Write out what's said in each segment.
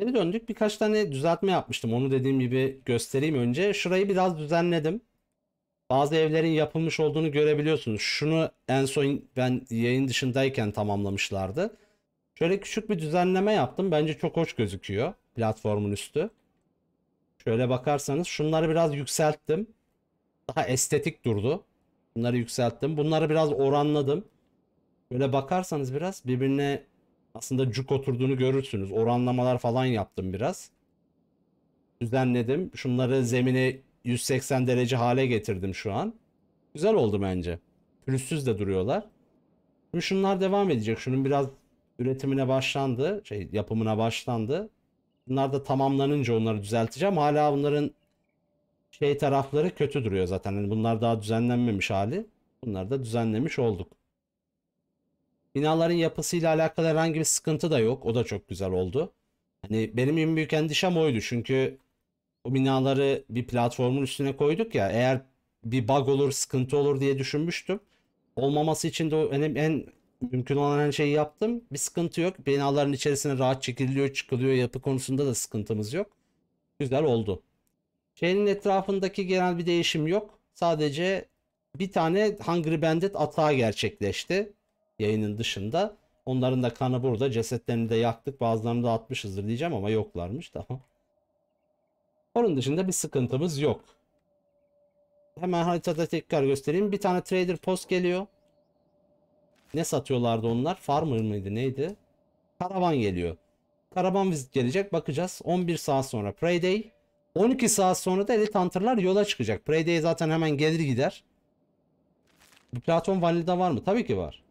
Geri döndük. Birkaç tane düzeltme yapmıştım. Onu dediğim gibi göstereyim önce. Şurayı biraz düzenledim. Bazı evlerin yapılmış olduğunu görebiliyorsunuz. Şunu en son ben yayın dışındayken tamamlamışlardı. Şöyle küçük bir düzenleme yaptım. Bence çok hoş gözüküyor platformun üstü. Şöyle bakarsanız şunları biraz yükselttim. Daha estetik durdu. Bunları yükselttim. Bunları biraz oranladım. Böyle bakarsanız biraz birbirine aslında cuk oturduğunu görürsünüz. Oranlamalar falan yaptım biraz. Düzenledim. Şunları zemine 180 derece hale getirdim şu an. Güzel oldu bence. Pürüzsüz de duruyorlar. Şimdi şunlar devam edecek. Şunun biraz üretimine başlandı. Şey yapımına başlandı. Bunlar da tamamlanınca onları düzelteceğim. Hala bunların şey tarafları kötü duruyor zaten. Yani bunlar daha düzenlenmemiş hali. Bunları da düzenlemiş olduk. Binaların yapısıyla alakalı herhangi bir sıkıntı da yok. O da çok güzel oldu. Hani benim en büyük endişem oydu. Çünkü o binaları bir platformun üstüne koyduk ya. Eğer bir bug olur, sıkıntı olur diye düşünmüştüm. Olmaması için de en, en mümkün olan her şeyi yaptım. Bir sıkıntı yok. Binaların içerisine rahat çekiliyor, çıkılıyor. Yapı konusunda da sıkıntımız yok. Güzel oldu. Şehrin etrafındaki genel bir değişim yok. Sadece bir tane Hungry Bandit atağı gerçekleşti yayının dışında. Onların da kanı burada. Cesetlerini de yaktık. Bazılarını da atmışızdır diyeceğim ama yoklarmış. Tamam. Onun dışında bir sıkıntımız yok. Hemen haritada tekrar göstereyim. Bir tane trader post geliyor. Ne satıyorlardı onlar? Farmer mıydı neydi? Karavan geliyor. Karavan vizit gelecek bakacağız. 11 saat sonra Prey Day. 12 saat sonra da Elite Hunter'lar yola çıkacak. Prey Day zaten hemen gelir gider. Bir Platon Valley'de var mı? Tabii ki var.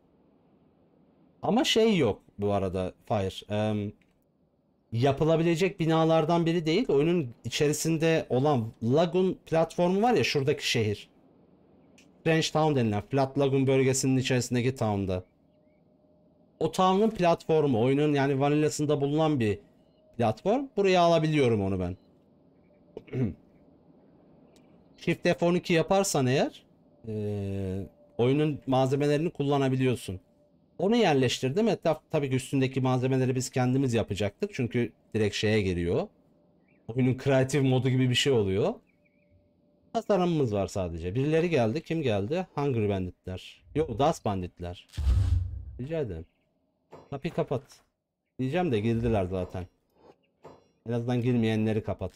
Ama şey yok bu arada Fahir. Ee, yapılabilecek binalardan biri değil. Oyunun içerisinde olan Lagoon platformu var ya şuradaki şehir. French Town denilen Flat Lagoon bölgesinin içerisindeki town'da. O town'un platformu. Oyunun yani vanilasında bulunan bir platform. Buraya alabiliyorum onu ben. Shift F12 yaparsan eğer e, oyunun malzemelerini kullanabiliyorsun. Onu yerleştirdim. Etraf tabii ki üstündeki malzemeleri biz kendimiz yapacaktık. Çünkü direkt şeye geliyor. Oyunun kreatif modu gibi bir şey oluyor. Tasarımımız var sadece. Birileri geldi. Kim geldi? Hungry Banditler. Yok Das Banditler. Rica ederim. Kapıyı kapat. Diyeceğim de girdiler zaten. En azından girmeyenleri kapat.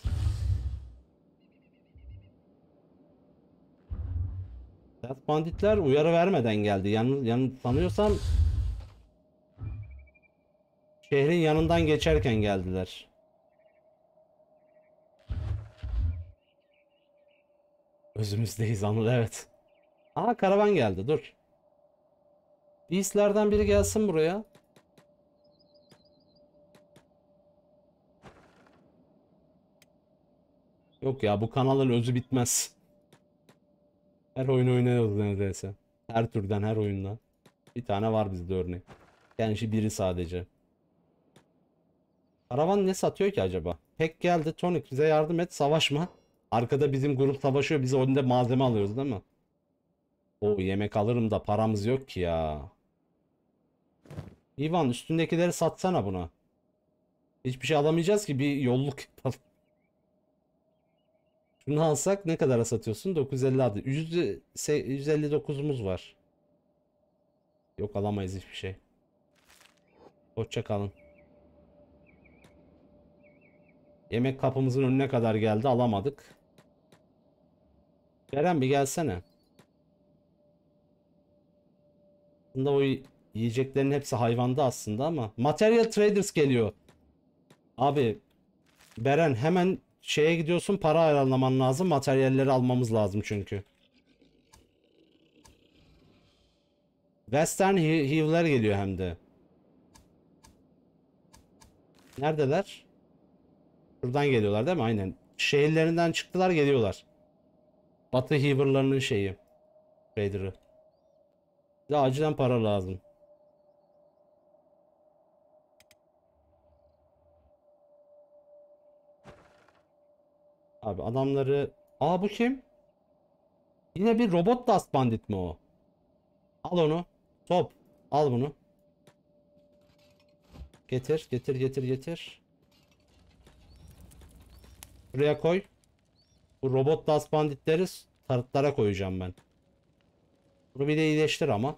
Das banditler uyarı vermeden geldi. Yan, yan sanıyorsam Şehrin yanından geçerken geldiler. Özümüzdeyiz Anıl evet. Aa karavan geldi dur. Beastlerden biri gelsin buraya. Yok ya bu kanalın özü bitmez. Her oyun oynuyoruz neredeyse. Her türden her oyundan. Bir tane var bizde örnek. Kendisi biri sadece. Karavan ne satıyor ki acaba? Pek geldi Tonic bize yardım et savaşma. Arkada bizim grup savaşıyor biz önde malzeme alıyoruz değil mi? O yemek alırım da paramız yok ki ya. Ivan üstündekileri satsana buna. Hiçbir şey alamayacağız ki bir yolluk yapalım. Şunu alsak ne kadara satıyorsun? 950 adı. 159'umuz var. Yok alamayız hiçbir şey. Hoşçakalın. kalın. Yemek kapımızın önüne kadar geldi alamadık. Kerem bir gelsene. Aslında o yiyeceklerin hepsi hayvanda aslında ama. Material Traders geliyor. Abi Beren hemen şeye gidiyorsun para ayarlaman lazım. Materyalleri almamız lazım çünkü. Western Hivler geliyor hem de. Neredeler? Şuradan geliyorlar değil mi? Aynen. Şehirlerinden çıktılar geliyorlar. Batı Heaver'larının şeyi. Raider'ı. Bize acilen para lazım. Abi adamları... Aa bu kim? Yine bir robot dust bandit mi o? Al onu. Top. Al bunu. Getir, getir, getir, getir. Buraya koy. Bu robot das banditleri tarıtlara koyacağım ben. Bunu bir de iyileştir ama.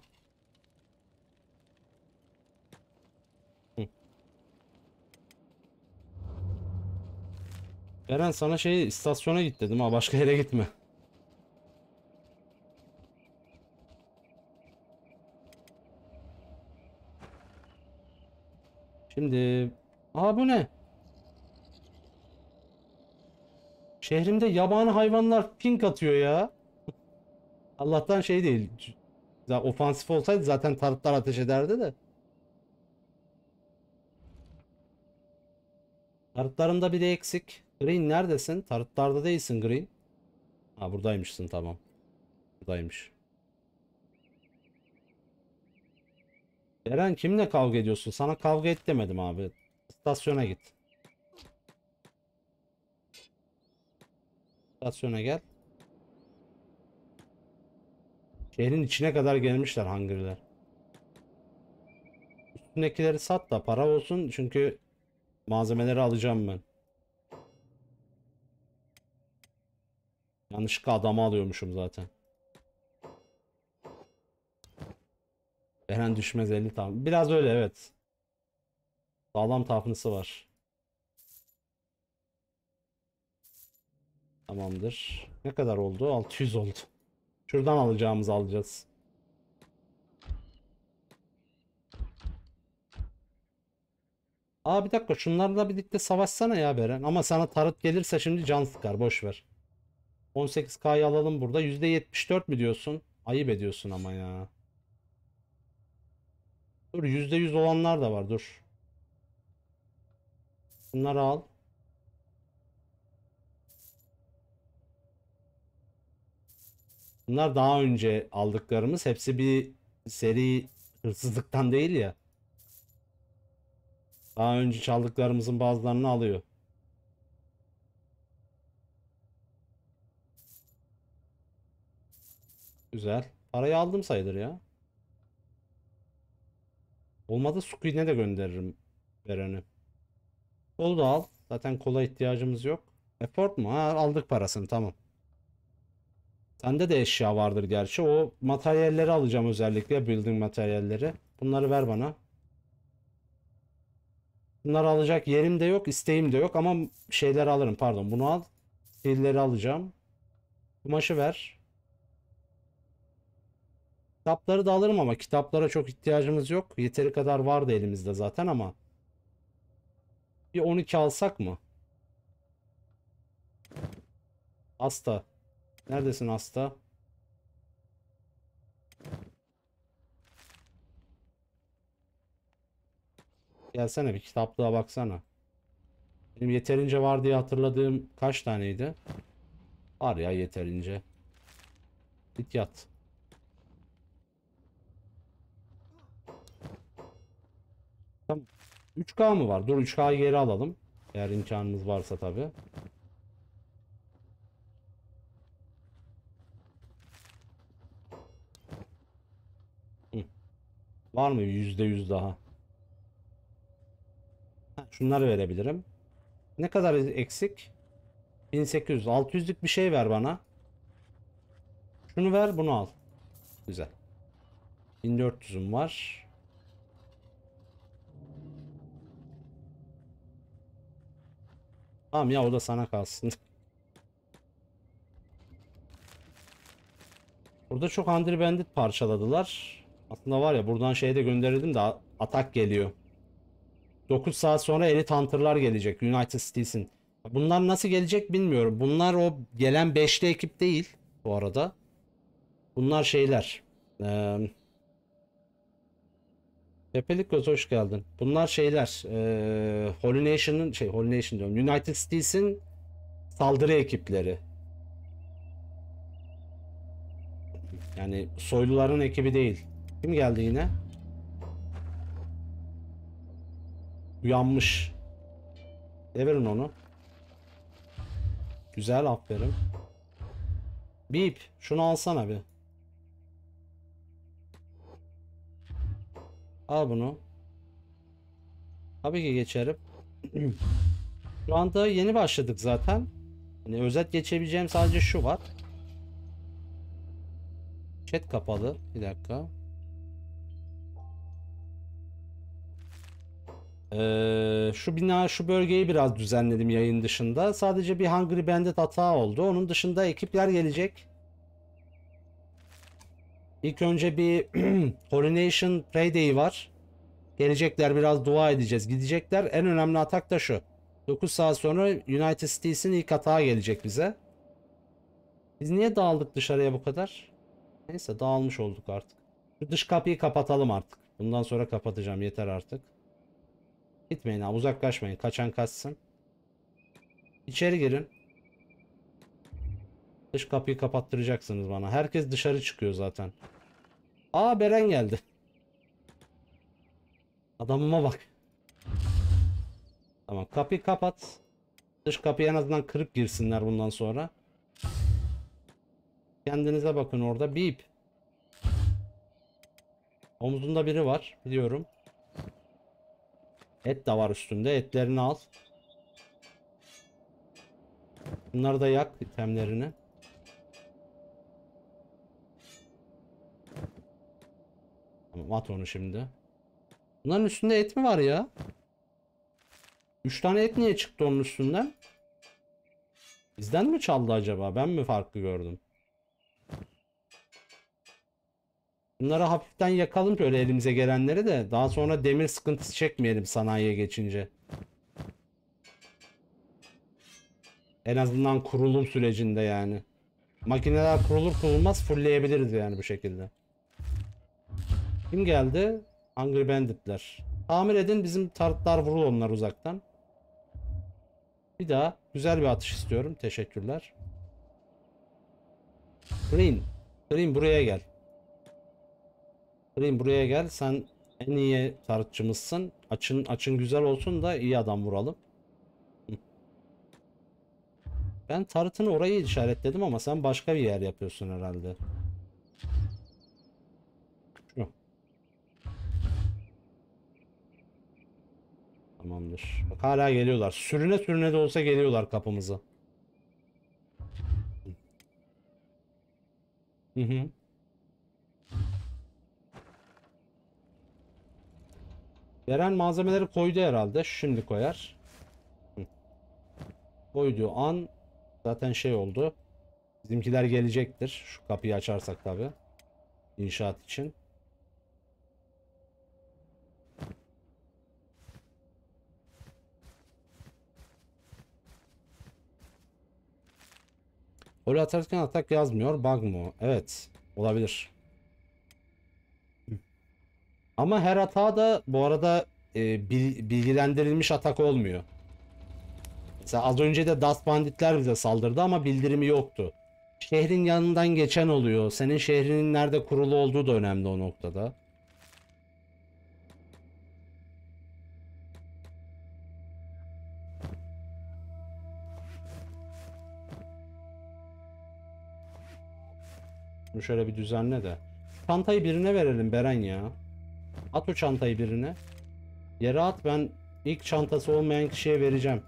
Hı. Eren sana şey istasyona git dedim ha başka yere gitme. Şimdi... Aa bu ne? Şehrimde yabani hayvanlar pink atıyor ya. Allah'tan şey değil. Zaten ofansif olsaydı zaten tarıtlar ateş ederdi de. Tarıtlarında biri eksik. Green neredesin? Tarıtlarda değilsin Green. Ha buradaymışsın tamam. Buradaymış. Eren kimle kavga ediyorsun? Sana kavga et demedim abi. İstasyona git. Stasyona gel. Şehrin içine kadar gelmişler hangirler. Üstündekileri sat da para olsun çünkü malzemeleri alacağım ben. Yanlışlıkla adamı alıyormuşum zaten. Beren düşmez 50 tam. Biraz öyle evet. Sağlam tapnısı var. Tamamdır. Ne kadar oldu? 600 oldu. Şuradan alacağımız alacağız. Aa bir dakika şunlarla birlikte savaşsana ya Beren. Ama sana tarıt gelirse şimdi can sıkar boş ver. 18K'yı alalım burada. %74 mi diyorsun? Ayıp ediyorsun ama ya. Dur %100 olanlar da var dur. Bunları al. Bunlar daha önce aldıklarımız. Hepsi bir seri hırsızlıktan değil ya. Daha önce çaldıklarımızın bazılarını alıyor. Güzel. Parayı aldım sayılır ya. Olmadı Squeen'e de gönderirim bereni. Kolu da al. Zaten kola ihtiyacımız yok. Effort mu? Ha, aldık parasını tamam. Sende de eşya vardır gerçi. O materyalleri alacağım özellikle. Building materyalleri. Bunları ver bana. Bunları alacak yerim de yok. isteğim de yok. Ama şeyleri alırım. Pardon bunu al. Stilleri alacağım. Kumaşı ver. Kitapları da alırım ama kitaplara çok ihtiyacımız yok. Yeteri kadar vardı elimizde zaten ama. Bir 12 alsak mı? Hasta. Neredesin hasta? Gelsene bir kitaplığa baksana. Benim yeterince var diye hatırladığım kaç taneydi? Var ya yeterince. Git yat. Tamam. 3K mı var? Dur 3K'yı geri alalım. Eğer imkanımız varsa tabii. Var mı yüzde yüz daha? Şunları verebilirim. Ne kadar eksik? 1800. 600'lük bir şey ver bana. Şunu ver bunu al. Güzel. 1400'üm var. Tamam ya o da sana kalsın. Burada çok Andri Bandit parçaladılar. Aslında var ya buradan şeyde de gönderildim de atak geliyor. 9 saat sonra elit Hunter'lar gelecek United Steels'in. Bunlar nasıl gelecek bilmiyorum. Bunlar o gelen 5'li ekip değil bu arada. Bunlar şeyler. Ee, Tepelik Göz hoş geldin. Bunlar şeyler. Ee, Holy Nation'ın şey Holy Nation diyorum. United Steels'in saldırı ekipleri. Yani soyluların ekibi değil. Kim geldi yine? Uyanmış. Devirin onu. Güzel aferin. Bip şunu alsana bir. Al bunu. Tabii ki geçerim. şu anda yeni başladık zaten. Hani özet geçebileceğim sadece şu var. Chat kapalı. Bir dakika. Ee, şu bina şu bölgeyi biraz düzenledim yayın dışında. Sadece bir Hungry Bandit hata oldu. Onun dışında ekipler gelecek. İlk önce bir Coronation day var. Gelecekler biraz dua edeceğiz. Gidecekler. En önemli atak da şu. 9 saat sonra United States'in ilk hata gelecek bize. Biz niye dağıldık dışarıya bu kadar? Neyse dağılmış olduk artık. Şu dış kapıyı kapatalım artık. Bundan sonra kapatacağım yeter artık. Gitmeyin abi uzaklaşmayın. Kaçan kaçsın. İçeri girin. Dış kapıyı kapattıracaksınız bana. Herkes dışarı çıkıyor zaten. Aa Beren geldi. Adamıma bak. Tamam kapıyı kapat. Dış kapıyı en azından kırıp girsinler bundan sonra. Kendinize bakın orada. Bip. Omzunda biri var biliyorum. Et de var üstünde. Etlerini al. Bunları da yak itemlerini. Tamam at onu şimdi. Bunların üstünde et mi var ya? 3 tane et niye çıktı onun üstünden? Bizden mi çaldı acaba? Ben mi farklı gördüm? Bunlara hafiften yakalım öyle elimize gelenleri de daha sonra demir sıkıntısı çekmeyelim sanayiye geçince. En azından kurulum sürecinde yani. Makineler kurulur kurulmaz fullleyebiliriz yani bu şekilde. Kim geldi? Angry Bandit'ler. Tamir edin bizim tartlar vurul onlar uzaktan. Bir daha güzel bir atış istiyorum. Teşekkürler. Green. Green buraya gel. Green buraya gel. Sen en iyi tarıtçımızsın. Açın açın güzel olsun da iyi adam vuralım. Ben tarıtını orayı işaretledim ama sen başka bir yer yapıyorsun herhalde. Şu. Tamamdır. Bak hala geliyorlar. Sürüne sürüne de olsa geliyorlar kapımıza. Hı hı. Beren malzemeleri koydu herhalde. Şimdi koyar. Koyduğu an zaten şey oldu. Bizimkiler gelecektir. Şu kapıyı açarsak tabi. İnşaat için. Gol atarken atak yazmıyor. Bug mu? Evet. Olabilir. Ama her hata da bu arada e, bilgilendirilmiş atak olmuyor. Mesela az önce de Dust Banditler bize saldırdı ama bildirimi yoktu. Şehrin yanından geçen oluyor. Senin şehrinin nerede kurulu olduğu da önemli o noktada. Şöyle bir düzenle de. Çantayı birine verelim Beren ya. At o çantayı birine. Yere at ben ilk çantası olmayan kişiye vereceğim.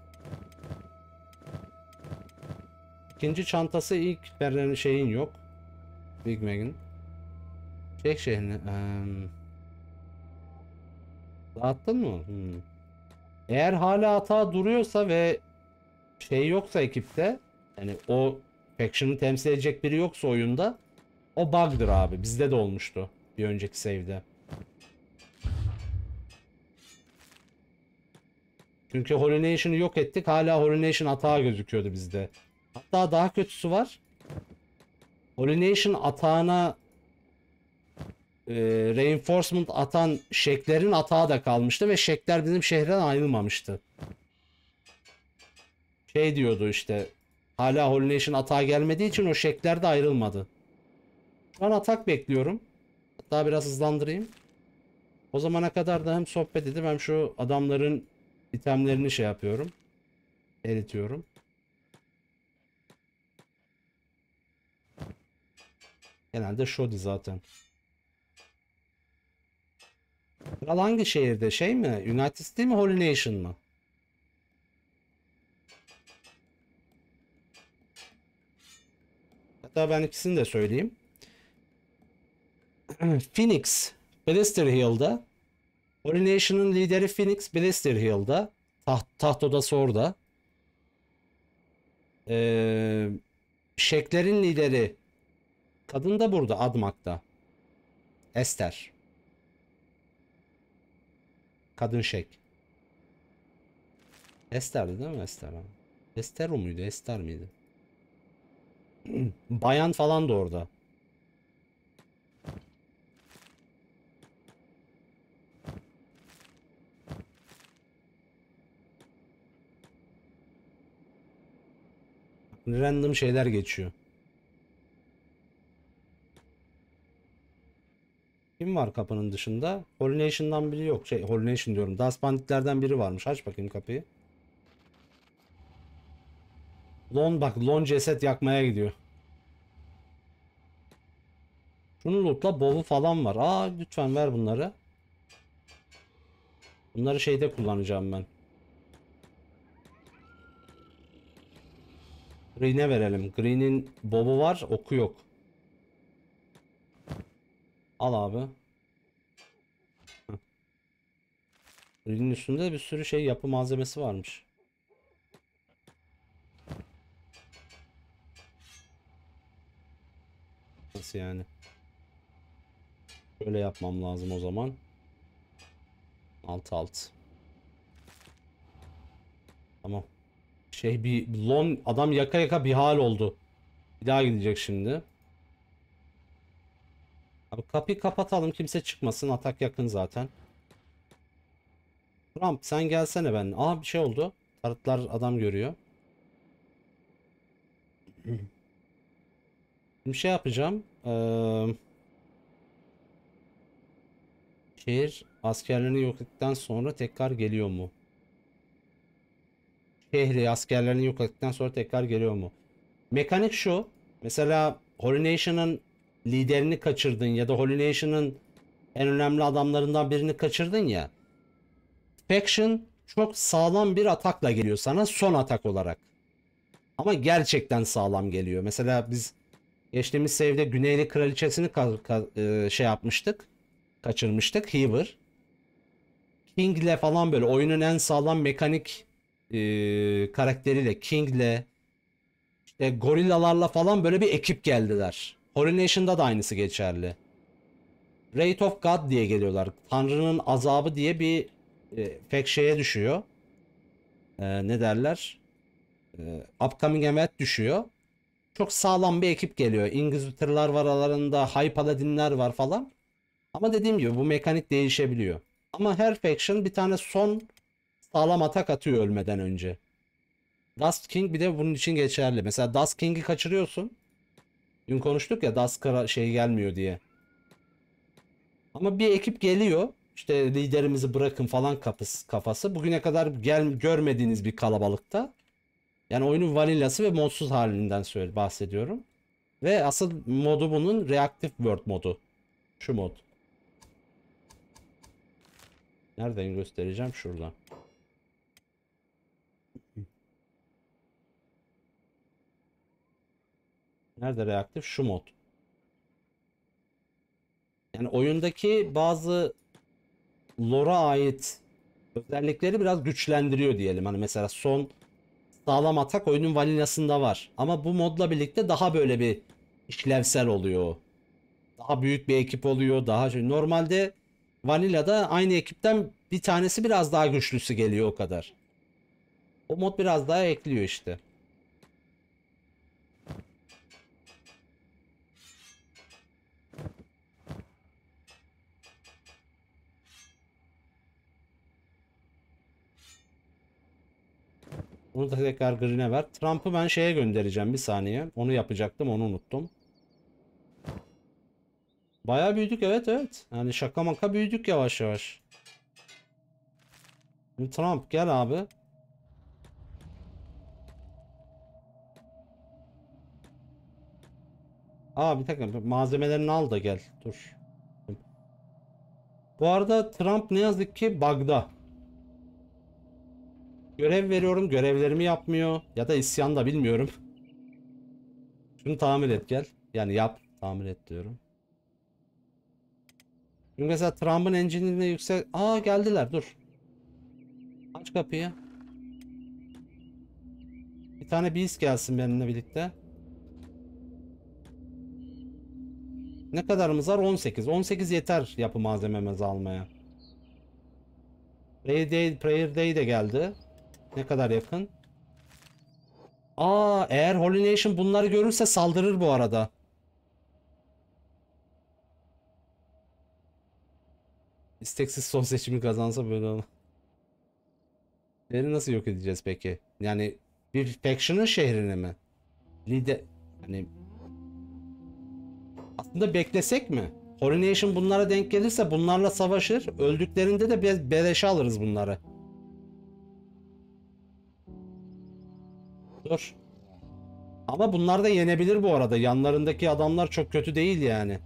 İkinci çantası ilk verilen şeyin yok. Big Mac'in. Çek şeyini Ee, dağıttın mı? Hmm. Eğer hala hata duruyorsa ve şey yoksa ekipte yani o faction'ı temsil edecek biri yoksa oyunda o bug'dır abi. Bizde de olmuştu bir önceki save'de. Çünkü Holination'ı yok ettik. Hala Holination atağı gözüküyordu bizde. Hatta daha kötüsü var. Holination atağına e, reinforcement atan şeklerin atağı da kalmıştı ve şekler bizim şehirden ayrılmamıştı. Şey diyordu işte hala Holination atağa gelmediği için o şekler de ayrılmadı. Şu an atak bekliyorum. Hatta biraz hızlandırayım. O zamana kadar da hem sohbet edip hem şu adamların itemlerini şey yapıyorum. Eritiyorum. Genelde Shodi zaten. Kral hangi şehirde? Şey mi? United States mi? Holy Nation mı? Hatta ben ikisini de söyleyeyim. Phoenix, Ballester Hill'da Polynesian'ın lideri Phoenix Blister Hill'da. Taht, taht odası orada. Ee, Şeklerin lideri kadın da burada Admak'ta. Esther. Kadın Şek. Esther'di, değil mi Esther? Esther Estero muydu? Ester miydi? Bayan falan da orada. Random şeyler geçiyor. Kim var kapının dışında? Holination'dan biri yok. Şey Holination diyorum. Das banditlerden biri varmış. Aç bakayım kapıyı. Lon bak Lon ceset yakmaya gidiyor. Şunu lootla bovu falan var. Aa lütfen ver bunları. Bunları şeyde kullanacağım ben. Green'e verelim. Green'in bobu var, oku yok. Al abi. Green'in üstünde bir sürü şey yapı malzemesi varmış. Nasıl yani? Böyle yapmam lazım o zaman. Alt alt. Şey bir lon adam yaka yaka bir hal oldu. Bir daha gidecek şimdi. Abi kapıyı kapatalım kimse çıkmasın. Atak yakın zaten. Trump sen gelsene ben. Aa bir şey oldu. Tarıtlar adam görüyor. Bir şey yapacağım. Ee, şehir askerlerini yok ettikten sonra tekrar geliyor mu? Fehri askerlerini yok ettikten sonra tekrar geliyor mu? Mekanik şu. Mesela Holy Nation'ın liderini kaçırdın ya da Holy Nation'ın en önemli adamlarından birini kaçırdın ya. Faction çok sağlam bir atakla geliyor sana son atak olarak. Ama gerçekten sağlam geliyor. Mesela biz geçtiğimiz sevde Güneyli Kraliçesini e, şey yapmıştık. Kaçırmıştık. Heaver. King'le falan böyle oyunun en sağlam mekanik e, karakteriyle, King'le, işte gorillalarla falan böyle bir ekip geldiler. Horror Nation'da da aynısı geçerli. Rate of God diye geliyorlar. Tanrı'nın azabı diye bir e, fake şeye düşüyor. E, ne derler? E, upcoming event düşüyor. Çok sağlam bir ekip geliyor. Inquisitor'lar var aralarında, High Paladin'ler var falan. Ama dediğim gibi bu mekanik değişebiliyor. Ama her faction bir tane son sağlam atak atıyor ölmeden önce. Dust King bir de bunun için geçerli. Mesela Dust King'i kaçırıyorsun. Dün konuştuk ya Dust Kara şey gelmiyor diye. Ama bir ekip geliyor. İşte liderimizi bırakın falan kapısı, kafası. Bugüne kadar gel, görmediğiniz bir kalabalıkta. Yani oyunun vanilla'sı ve modsuz halinden söyle, bahsediyorum. Ve asıl modu bunun Reactive World modu. Şu mod. Nereden göstereceğim? Şuradan. Nerede reaktif? Şu mod. Yani oyundaki bazı lore'a ait özellikleri biraz güçlendiriyor diyelim. Hani mesela son sağlam atak oyunun vanilasında var. Ama bu modla birlikte daha böyle bir işlevsel oluyor. Daha büyük bir ekip oluyor. Daha şey. Normalde vanilla'da aynı ekipten bir tanesi biraz daha güçlüsü geliyor o kadar. O mod biraz daha ekliyor işte. Onu da tekrar green'e ver. Trump'ı ben şeye göndereceğim bir saniye. Onu yapacaktım onu unuttum. Baya büyüdük evet evet. Yani şaka maka büyüdük yavaş yavaş. Trump gel abi. Aa bir dakika malzemelerini al da gel. Dur. Bu arada Trump ne yazık ki bug'da. Görev veriyorum görevlerimi yapmıyor. Ya da isyan da bilmiyorum. Şunu tamir et gel. Yani yap tamir et diyorum. Çünkü mesela Trump'ın engine'ine yüksek... Aa geldiler dur. Aç kapıyı. Bir tane beast gelsin benimle birlikte. Ne kadarımız var? 18. 18 yeter yapı malzememizi almaya. Prayer Day, Prayer Day de geldi. Ne kadar yakın? Aa eğer Holy Nation bunları görürse saldırır bu arada. İsteksiz son seçimi kazansa böyle olur. Şehri nasıl yok edeceğiz peki? Yani bir faction'ın şehrini mi? Lider... Hani... Aslında beklesek mi? Holy Nation bunlara denk gelirse bunlarla savaşır. Öldüklerinde de beleşe alırız bunları. Dur. Ama bunlar da yenebilir bu arada. Yanlarındaki adamlar çok kötü değil yani.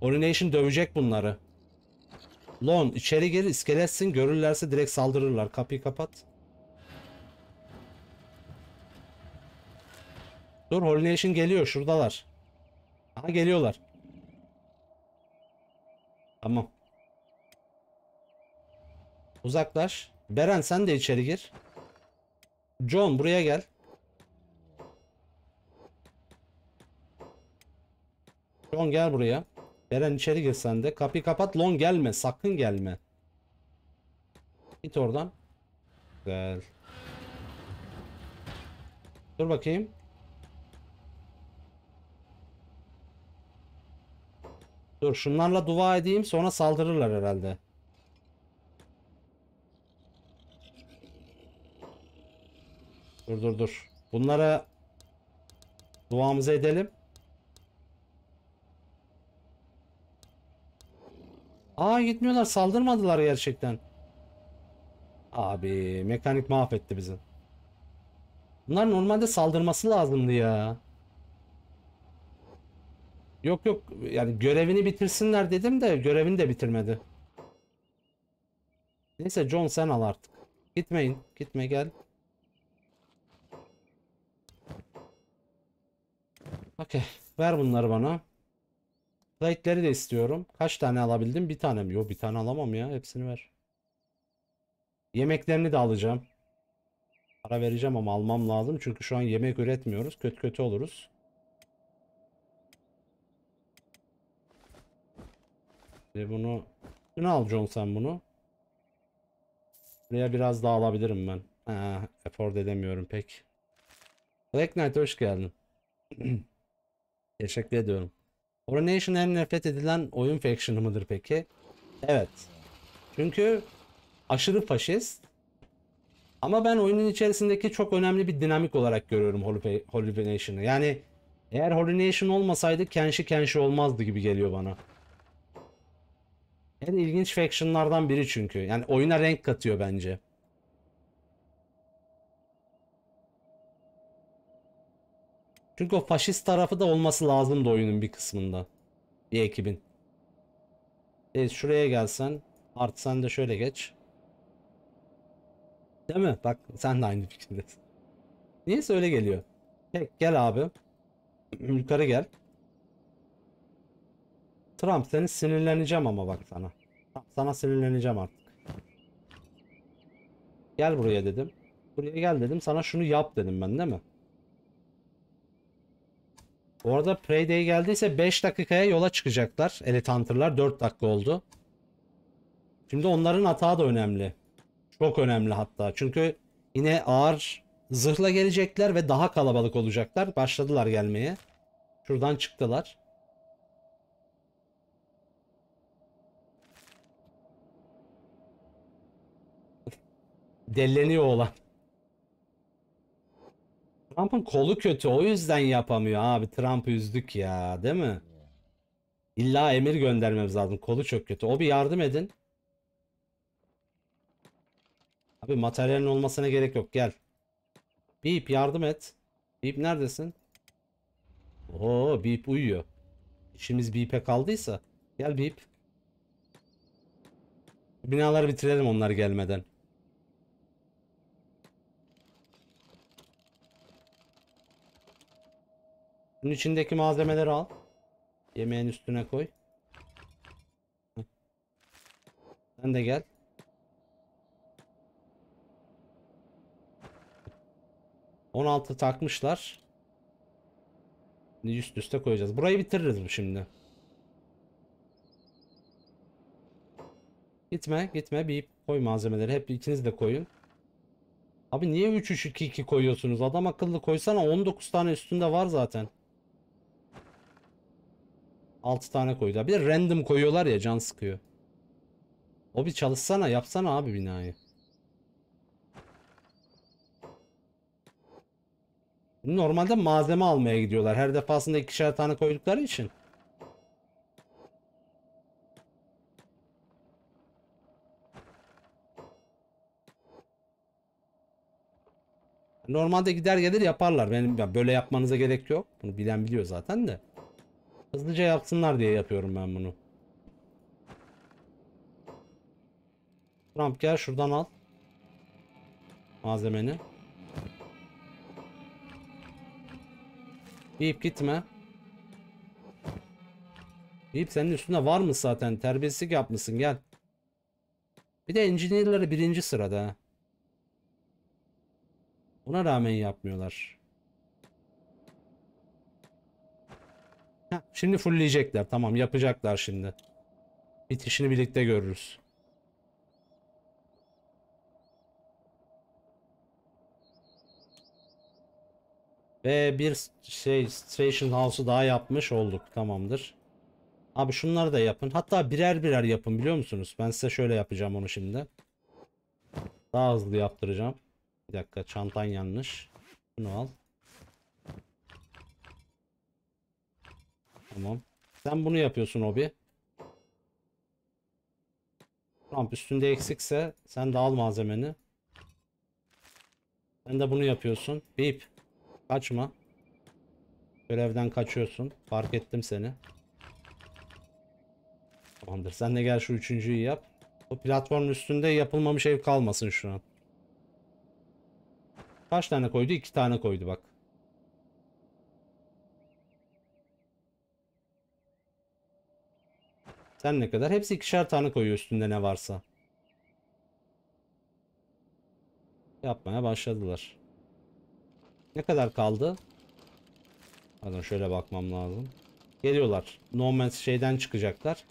Orination dövecek bunları. Lon içeri gir iskeletsin görürlerse direkt saldırırlar. Kapıyı kapat. Dur Holination geliyor şuradalar. Aha geliyorlar. Tamam. Uzaklaş. Beren sen de içeri gir. John buraya gel. John gel buraya. Eren içeri gir sen de. Kapıyı kapat. Long gelme. Sakın gelme. Git oradan. Gel. Dur bakayım. Dur şunlarla dua edeyim sonra saldırırlar herhalde. Dur dur dur. Bunlara duamızı edelim. Aa gitmiyorlar saldırmadılar gerçekten. Abi mekanik mahvetti bizi. Bunlar normalde saldırması lazımdı ya. Yok yok yani görevini bitirsinler dedim de görevini de bitirmedi. Neyse John sen al artık. Gitmeyin. Gitme gel. Okey. Ver bunları bana. Plate'leri de istiyorum. Kaç tane alabildim? Bir tane mi? Yok bir tane alamam ya. Hepsini ver. Yemeklerini de alacağım. Para vereceğim ama almam lazım. Çünkü şu an yemek üretmiyoruz. Kötü kötü oluruz. Ve bunu... Şunu al John sen bunu. Buraya biraz daha alabilirim ben. Ha, afford edemiyorum pek. Black Knight hoş geldin. Teşekkür ediyorum. Coronation en nefret edilen oyun faction'ı mıdır peki? Evet. Çünkü aşırı faşist. Ama ben oyunun içerisindeki çok önemli bir dinamik olarak görüyorum Holy Yani eğer Holy olmasaydı Kenshi Kenshi olmazdı gibi geliyor bana. En ilginç faction'lardan biri çünkü. Yani oyuna renk katıyor bence. Çünkü o faşist tarafı da olması lazımdı oyunun bir kısmında. Bir ekibin. Evet şuraya gelsen. Art sen de şöyle geç. Değil mi? Bak sen de aynı fikirdesin. Niyeyse öyle geliyor. Hey gel abi. Yukarı gel. Trump seni sinirleneceğim ama bak sana. Sana sinirleneceğim artık. Gel buraya dedim. Buraya gel dedim. Sana şunu yap dedim ben değil mi? Bu arada Prey'de geldiyse 5 dakikaya yola çıkacaklar. Elit Hunter'lar 4 dakika oldu. Şimdi onların hata da önemli. Çok önemli hatta. Çünkü yine ağır zırhla gelecekler ve daha kalabalık olacaklar. Başladılar gelmeye. Şuradan çıktılar. Delleniyor olan. Trump'ın kolu kötü o yüzden yapamıyor abi. Trump'ı üzdük ya değil mi? İlla emir göndermemiz lazım. Kolu çok kötü. O bir yardım edin. Abi materyalin olmasına gerek yok. Gel. Bip yardım et. Bip neredesin? Oo Bip uyuyor. İşimiz Bip'e kaldıysa. Gel Bip. Binaları bitirelim onlar gelmeden. Bunun içindeki malzemeleri al. Yemeğin üstüne koy. Sen de gel. On altı takmışlar. Şimdi üst üste koyacağız. Burayı bitiririz mi şimdi. Gitme gitme bir koy malzemeleri. Hep ikiniz de koyun. Abi niye 3-3-2-2 koyuyorsunuz? Adam akıllı koysana 19 tane üstünde var zaten. 6 tane koydular. Bir de random koyuyorlar ya can sıkıyor. O bir çalışsana yapsana abi binayı. Normalde malzeme almaya gidiyorlar. Her defasında ikişer tane koydukları için. Normalde gider gelir yaparlar. Benim böyle yapmanıza gerek yok. Bunu bilen biliyor zaten de. Hızlıca yapsınlar diye yapıyorum ben bunu. Trump gel şuradan al. Malzemeni. Deyip gitme. Deyip senin üstünde var mı zaten? Terbiyesizlik yapmışsın gel. Bir de engineer'ları birinci sırada. Buna rağmen yapmıyorlar. şimdi fullleyecekler. Tamam yapacaklar şimdi. Bitişini birlikte görürüz. Ve bir şey Station House'u daha yapmış olduk. Tamamdır. Abi şunları da yapın. Hatta birer birer yapın biliyor musunuz? Ben size şöyle yapacağım onu şimdi. Daha hızlı yaptıracağım. Bir dakika çantan yanlış. Bunu al. Tamam. Sen bunu yapıyorsun hobi. Ramp üstünde eksikse sen de al malzemeni. Sen de bunu yapıyorsun. Bip. Kaçma. Görevden kaçıyorsun. Fark ettim seni. Tamamdır. Sen de gel şu üçüncüyü yap. O platformun üstünde yapılmamış ev kalmasın şu an. Kaç tane koydu? İki tane koydu bak. Sen ne kadar? Hepsi ikişer tane koyuyor üstünde ne varsa. Yapmaya başladılar. Ne kadar kaldı? Pardon şöyle bakmam lazım. Geliyorlar. No Man's şeyden çıkacaklar.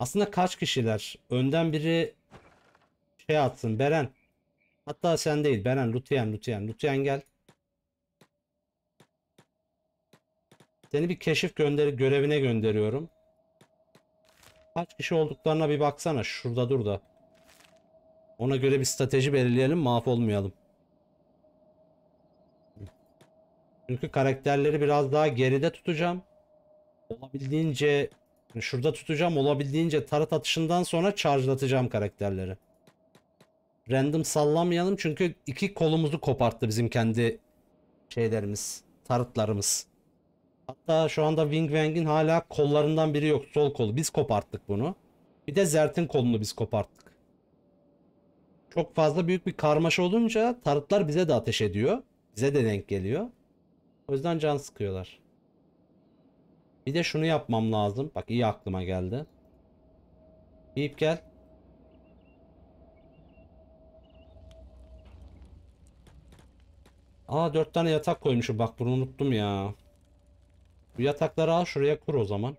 Aslında kaç kişiler? Önden biri şey atsın. Beren. Hatta sen değil. Beren. Lutiyen. Lutiyen. Lutiyen gel. Seni bir keşif gönderi görevine gönderiyorum. Kaç kişi olduklarına bir baksana. Şurada dur da. Ona göre bir strateji belirleyelim. Mahvolmayalım. Çünkü karakterleri biraz daha geride tutacağım. Olabildiğince şurada tutacağım. Olabildiğince tarot atışından sonra charge'latacağım karakterleri. Random sallamayalım çünkü iki kolumuzu koparttı bizim kendi şeylerimiz, tarıtlarımız. Hatta şu anda Wing Wang'in hala kollarından biri yok. Sol kolu. Biz koparttık bunu. Bir de Zert'in kolunu biz koparttık. Çok fazla büyük bir karmaşa olunca tarıtlar bize de ateş ediyor. Bize de denk geliyor. O yüzden can sıkıyorlar. Bir de şunu yapmam lazım. Bak iyi aklıma geldi. Deyip gel. Aa dört tane yatak koymuşum. Bak bunu unuttum ya. Bu yatakları al şuraya kur o zaman.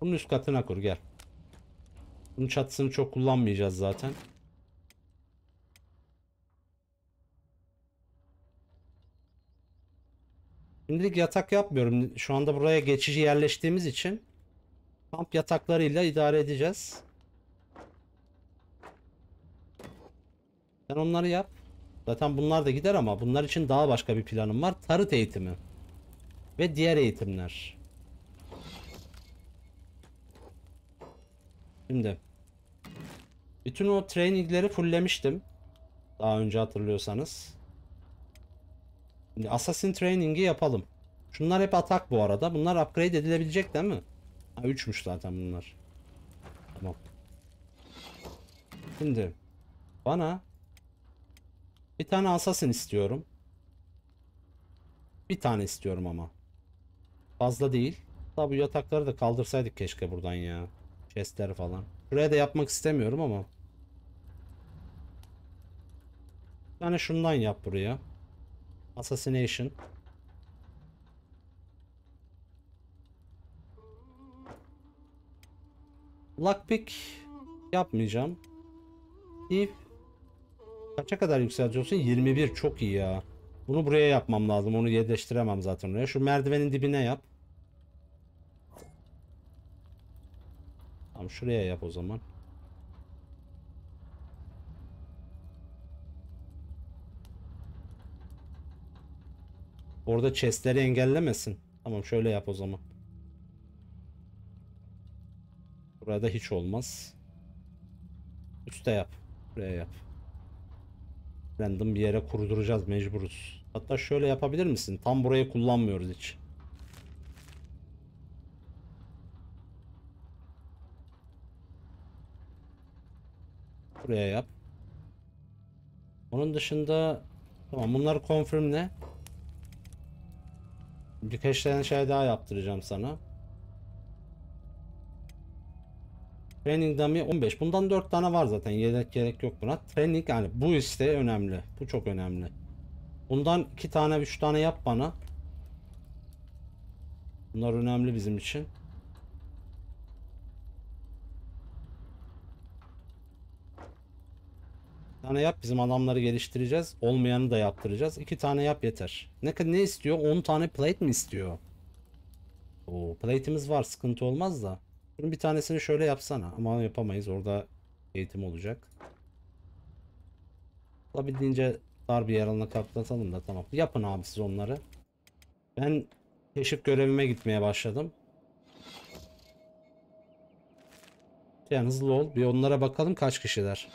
Bunun üst katına kur gel. Bunun çatısını çok kullanmayacağız zaten. Şimdilik yatak yapmıyorum. Şu anda buraya geçici yerleştiğimiz için kamp yataklarıyla idare edeceğiz. Sen onları yap. Zaten bunlar da gider ama bunlar için daha başka bir planım var. Tarıt eğitimi. Ve diğer eğitimler. Şimdi. Bütün o trainingleri fulllemiştim. Daha önce hatırlıyorsanız. Şimdi Assassin Training'i yapalım. Şunlar hep atak bu arada. Bunlar upgrade edilebilecek değil mi? Ha 3'müş zaten bunlar. Tamam. Şimdi bana bir tane Assassin istiyorum. Bir tane istiyorum ama. Fazla değil. Daha bu yatakları da kaldırsaydık keşke buradan ya. Chestler falan. Buraya da yapmak istemiyorum ama. Bir tane şundan yap buraya. Assassination. Lockpick yapmayacağım. If Kaça kadar yükseltiyorsun? 21 çok iyi ya. Bunu buraya yapmam lazım. Onu yerleştiremem zaten oraya. Şu merdivenin dibine yap. Tamam şuraya yap o zaman. Orada chestleri engellemesin. Tamam şöyle yap o zaman. Burada hiç olmaz. Üste yap. Buraya yap. Random bir yere kurduracağız mecburuz. Hatta şöyle yapabilir misin? Tam burayı kullanmıyoruz hiç. Buraya yap. Onun dışında tamam bunları confirmle. Birkaç tane şey daha yaptıracağım sana. Training dummy 15. Bundan 4 tane var zaten. Yedek gerek yok buna. Training yani bu işte önemli. Bu çok önemli. Bundan 2 tane 3 tane yap bana. Bunlar önemli bizim için. tane yap bizim adamları geliştireceğiz. Olmayanı da yaptıracağız. İki tane yap yeter. Ne ne istiyor? 10 tane plate mi istiyor? O plate'imiz var. Sıkıntı olmaz da. Bunun bir tanesini şöyle yapsana. Ama yapamayız. Orada eğitim olacak. Olabildiğince dar bir yaralına kaplatalım da tamam. Yapın abi siz onları. Ben keşif görevime gitmeye başladım. Yani hızlı ol. Bir onlara bakalım kaç kişiler.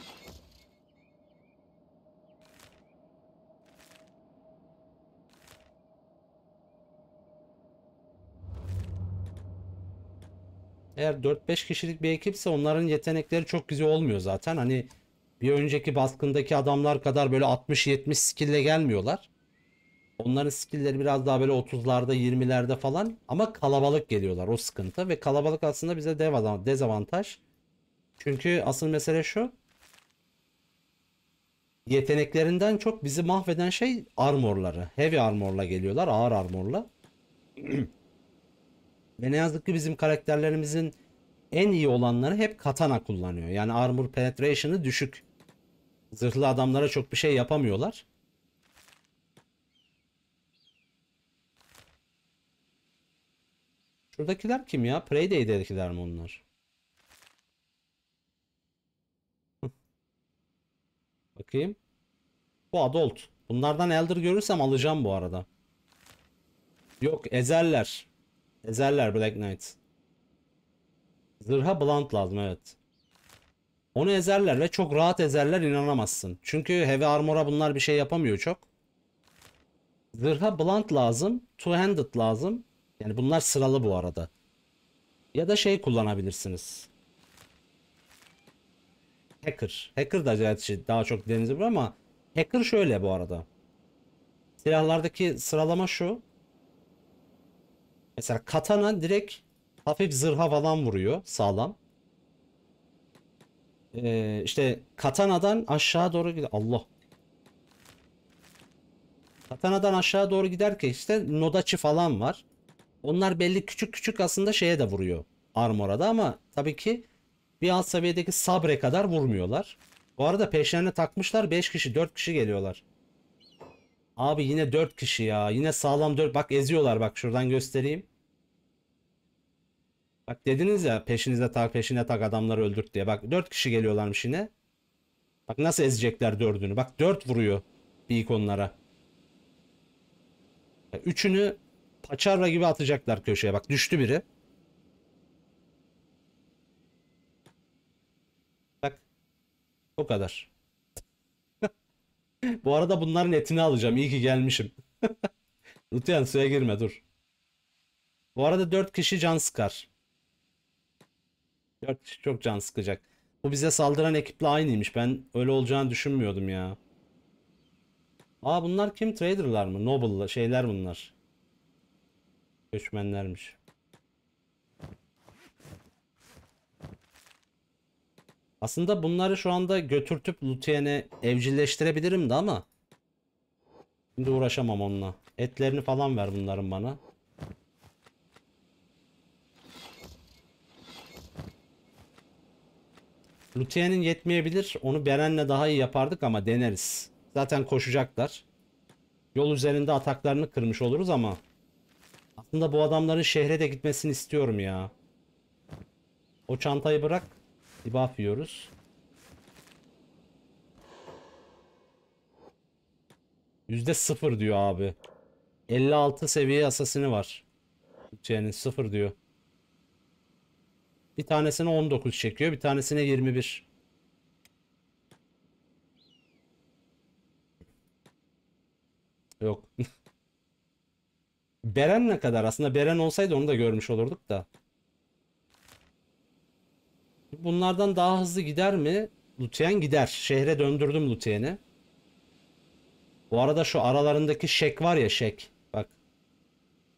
eğer 4-5 kişilik bir ekipse onların yetenekleri çok güzel olmuyor zaten. Hani bir önceki baskındaki adamlar kadar böyle 60-70 skill'le gelmiyorlar. Onların skill'leri biraz daha böyle 30'larda 20'lerde falan ama kalabalık geliyorlar o sıkıntı ve kalabalık aslında bize dezavantaj. Çünkü asıl mesele şu yeteneklerinden çok bizi mahveden şey armorları. Heavy armorla geliyorlar ağır armorla. Ve ne yazık ki bizim karakterlerimizin en iyi olanları hep katana kullanıyor. Yani armor penetration'ı düşük. Zırhlı adamlara çok bir şey yapamıyorlar. Şuradakiler kim ya? Preyday'dekiler mi onlar? Bakayım. Bu adult. Bunlardan elder görürsem alacağım bu arada. Yok ezeller. Ezerler Black Knight. Zırha Blunt lazım evet. Onu ezerler ve çok rahat ezerler inanamazsın. Çünkü Heavy Armor'a bunlar bir şey yapamıyor çok. Zırha Blunt lazım. Two-handed lazım. Yani bunlar sıralı bu arada. Ya da şey kullanabilirsiniz. Hacker. Hacker da gerçi daha çok denize bir ama Hacker şöyle bu arada. Silahlardaki sıralama şu. Mesela katana direkt hafif zırha falan vuruyor sağlam. Ee, işte katanadan aşağı doğru gider. Allah. Katanadan aşağı doğru giderken işte nodaçı falan var. Onlar belli küçük küçük aslında şeye de vuruyor armorada ama tabii ki bir alt seviyedeki sabre kadar vurmuyorlar. Bu arada peşlerine takmışlar 5 kişi 4 kişi geliyorlar. Abi yine 4 kişi ya. Yine sağlam 4. Bak eziyorlar bak şuradan göstereyim. Bak dediniz ya peşinize tak peşine tak adamları öldürt diye. Bak dört kişi geliyorlarmış yine. Bak nasıl ezecekler dördünü. Bak dört vuruyor beaconlara. Üçünü paçavra gibi atacaklar köşeye. Bak düştü biri. Bak. O kadar. Bu arada bunların etini alacağım. İyi ki gelmişim. Lütfen suya girme dur. Bu arada dört kişi can sıkar. Çok, çok can sıkacak. Bu bize saldıran ekiple aynıymış. Ben öyle olacağını düşünmüyordum ya. Aa bunlar kim? Trader'lar mı? Noble'la şeyler bunlar. Göçmenlermiş. Aslında bunları şu anda götürtüp Lutien'e evcilleştirebilirim de ama Şimdi uğraşamam onunla. Etlerini falan ver bunların bana. Lucien'in yetmeyebilir. Onu Beren'le daha iyi yapardık ama deneriz. Zaten koşacaklar. Yol üzerinde ataklarını kırmış oluruz ama aslında bu adamların şehre de gitmesini istiyorum ya. O çantayı bırak. Debuff yiyoruz. %0 diyor abi. 56 seviye asasını var. Bütçenin 0 diyor. Bir tanesine 19 çekiyor. Bir tanesine 21. Yok. Beren ne kadar? Aslında Beren olsaydı onu da görmüş olurduk da. Bunlardan daha hızlı gider mi? Lutien gider. Şehre döndürdüm Lutien'i. Bu arada şu aralarındaki şek var ya şek. Bak.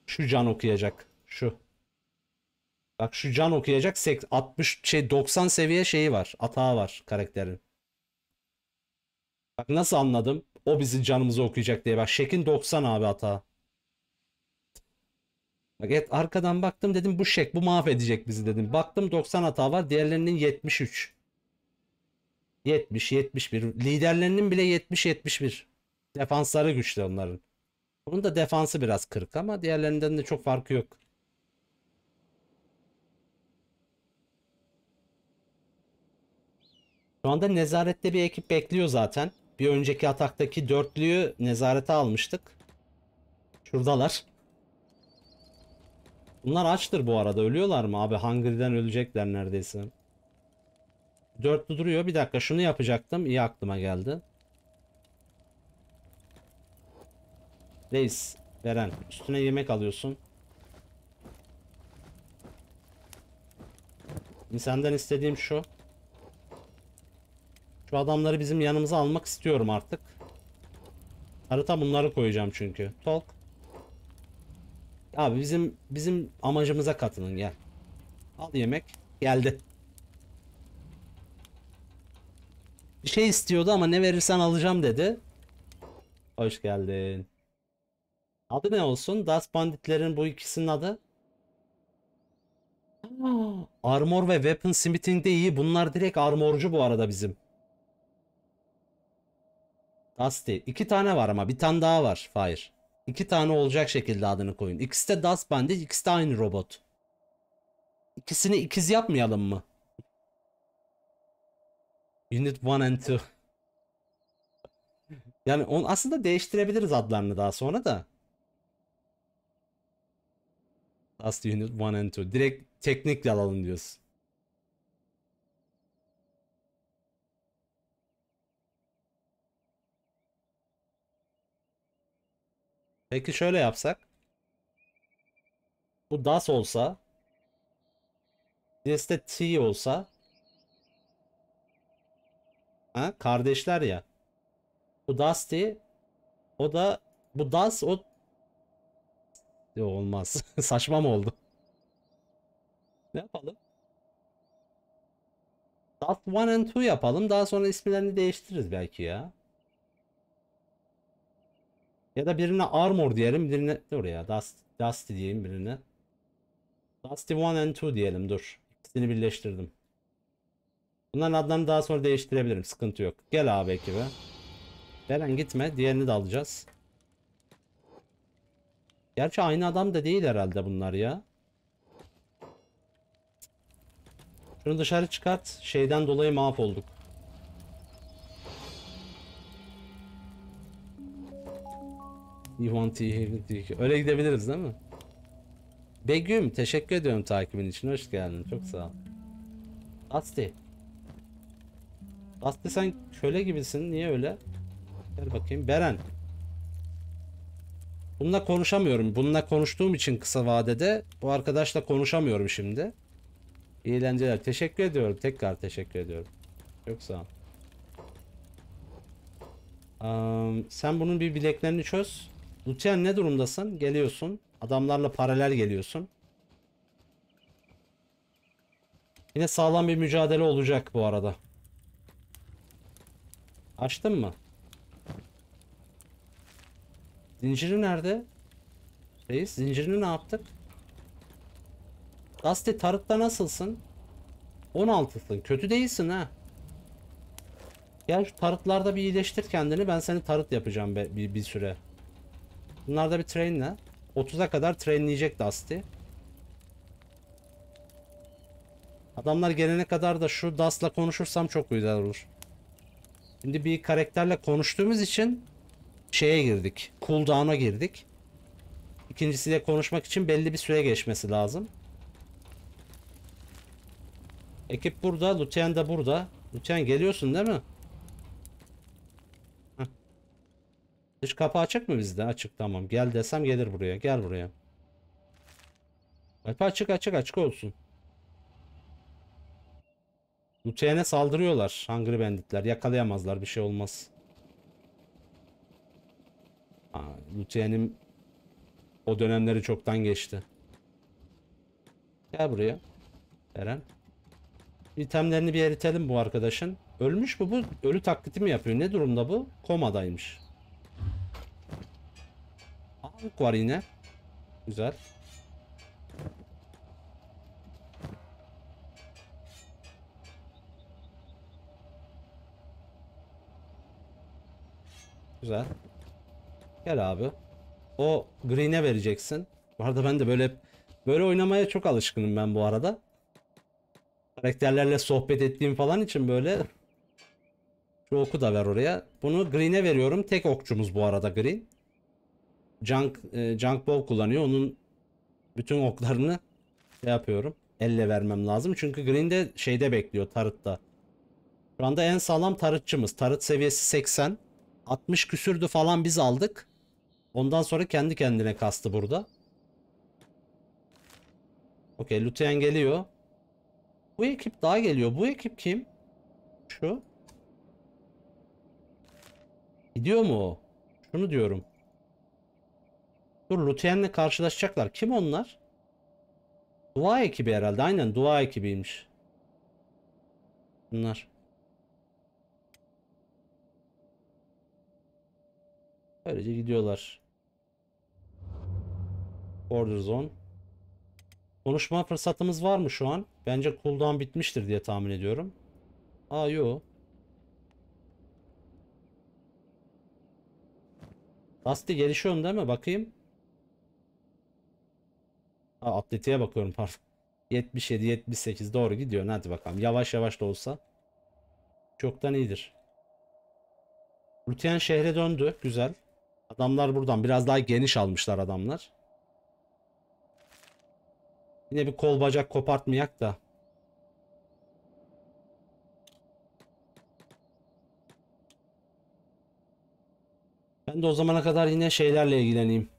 Şu can okuyacak. Şu. Bak şu can okuyacak 60 şey 90 seviye şeyi var. Atağı var karakteri. Bak nasıl anladım? O bizi canımızı okuyacak diye. Bak Şek'in 90 abi atağı. Bak et arkadan baktım dedim bu Şek bu mahvedecek bizi dedim. Baktım 90 hata var. Diğerlerinin 73. 70 71. Liderlerinin bile 70 71. Defansları güçlü onların. Bunun da defansı biraz kırık ama diğerlerinden de çok farkı yok. Şu anda nezarette bir ekip bekliyor zaten. Bir önceki ataktaki dörtlüyü nezarete almıştık. Şuradalar. Bunlar açtır bu arada. Ölüyorlar mı abi? Hungry'den ölecekler neredeyse. Dörtlü duruyor. Bir dakika şunu yapacaktım. İyi aklıma geldi. Reis, Beren üstüne yemek alıyorsun. İnsandan istediğim şu. Şu adamları bizim yanımıza almak istiyorum artık. Harita bunları koyacağım çünkü. Tolk. Abi bizim bizim amacımıza katılın gel. Al yemek. Geldi. Bir şey istiyordu ama ne verirsen alacağım dedi. Hoş geldin. Adı ne olsun? Das Banditlerin bu ikisinin adı. Armor ve Weapon Smithing de iyi. Bunlar direkt armorcu bu arada bizim. Dusty. İki tane var ama bir tane daha var. Hayır. İki tane olacak şekilde adını koyun. İkisi de Dust Bandit, ikisi de aynı robot. İkisini ikiz yapmayalım mı? Unit 1 and 2. yani on, aslında değiştirebiliriz adlarını daha sonra da. Dust Unit 1 and 2. Direkt teknikle alalım diyorsun. Peki şöyle yapsak. Bu das olsa. Birisi de T olsa. Ha? Kardeşler ya. Bu Das T, O da bu Das o Yo, olmaz. Saçma mı oldu? Ne yapalım? Dust 1 and 2 yapalım. Daha sonra isimlerini değiştiririz belki ya. Ya da birine armor diyelim birine dur ya dust, dusty diyeyim birine. Dusty 1 and 2 diyelim dur. İkisini birleştirdim. Bunların adlarını daha sonra değiştirebilirim sıkıntı yok. Gel abi ekibe. Beren gitme diğerini de alacağız. Gerçi aynı adam da değil herhalde bunlar ya. Şunu dışarı çıkart. Şeyden dolayı mahvolduk. You want to hear Öyle gidebiliriz değil mi? Begüm teşekkür ediyorum takibin için. Hoş geldin. Çok sağ ol. Asti. Asti sen köle gibisin. Niye öyle? Gel bakayım. Beren. Bununla konuşamıyorum. Bununla konuştuğum için kısa vadede bu arkadaşla konuşamıyorum şimdi. eğlenceler. Teşekkür ediyorum. Tekrar teşekkür ediyorum. Çok sağ ol. Um, sen bunun bir bileklerini çöz. Lucian ne durumdasın? Geliyorsun. Adamlarla paralel geliyorsun. Yine sağlam bir mücadele olacak bu arada. Açtın mı? Zinciri nerede? Reis zincirini ne yaptık? Dusty tarıtta nasılsın? 16'sın. Kötü değilsin ha. Gel şu tarıtlarda bir iyileştir kendini. Ben seni tarıt yapacağım bir, bir süre. Bunlar da bir trainle. 30'a kadar trainleyecek Dusty. Adamlar gelene kadar da şu Dust'la konuşursam çok güzel olur. Şimdi bir karakterle konuştuğumuz için şeye girdik. Cooldown'a girdik. İkincisiyle konuşmak için belli bir süre geçmesi lazım. Ekip burada. Lutean da burada. Lutean geliyorsun değil mi? Dış kapı açık mı bizde? Açık tamam. Gel desem gelir buraya. Gel buraya. Kapı açık açık açık olsun. Lutien'e saldırıyorlar. Hungry Banditler. Yakalayamazlar. Bir şey olmaz. Lutien'in o dönemleri çoktan geçti. Gel buraya. Eren. İtemlerini bir eritelim bu arkadaşın. Ölmüş mü bu? Ölü taklidi mi yapıyor? Ne durumda bu? Komadaymış. Yük var yine. Güzel. Güzel. Gel abi. O green'e vereceksin. Bu arada ben de böyle böyle oynamaya çok alışkınım ben bu arada. Karakterlerle sohbet ettiğim falan için böyle şu oku da ver oraya. Bunu green'e veriyorum. Tek okçumuz bu arada green junk, e, junk bow kullanıyor. Onun bütün oklarını şey yapıyorum. Elle vermem lazım. Çünkü Green de şeyde bekliyor tarıtta. Şu anda en sağlam tarıtçımız. Tarıt seviyesi 80. 60 küsürdü falan biz aldık. Ondan sonra kendi kendine kastı burada. Okey Lutien geliyor. Bu ekip daha geliyor. Bu ekip kim? Şu. Gidiyor mu o? Şunu diyorum. Dur Lutien'le karşılaşacaklar. Kim onlar? Dua ekibi herhalde. Aynen dua ekibiymiş. Bunlar. Böylece gidiyorlar. Order zone. Konuşma fırsatımız var mı şu an? Bence cooldown bitmiştir diye tahmin ediyorum. Aa yok. Dusty gelişiyorsun değil mi? Bakayım. Ha, atletiğe bakıyorum pardon. 77 78 doğru gidiyor. Hadi bakalım. Yavaş yavaş da olsa çoktan iyidir. Lütyen şehre döndü. Güzel. Adamlar buradan biraz daha geniş almışlar adamlar. Yine bir kol bacak kopartmayak da. Ben de o zamana kadar yine şeylerle ilgileneyim.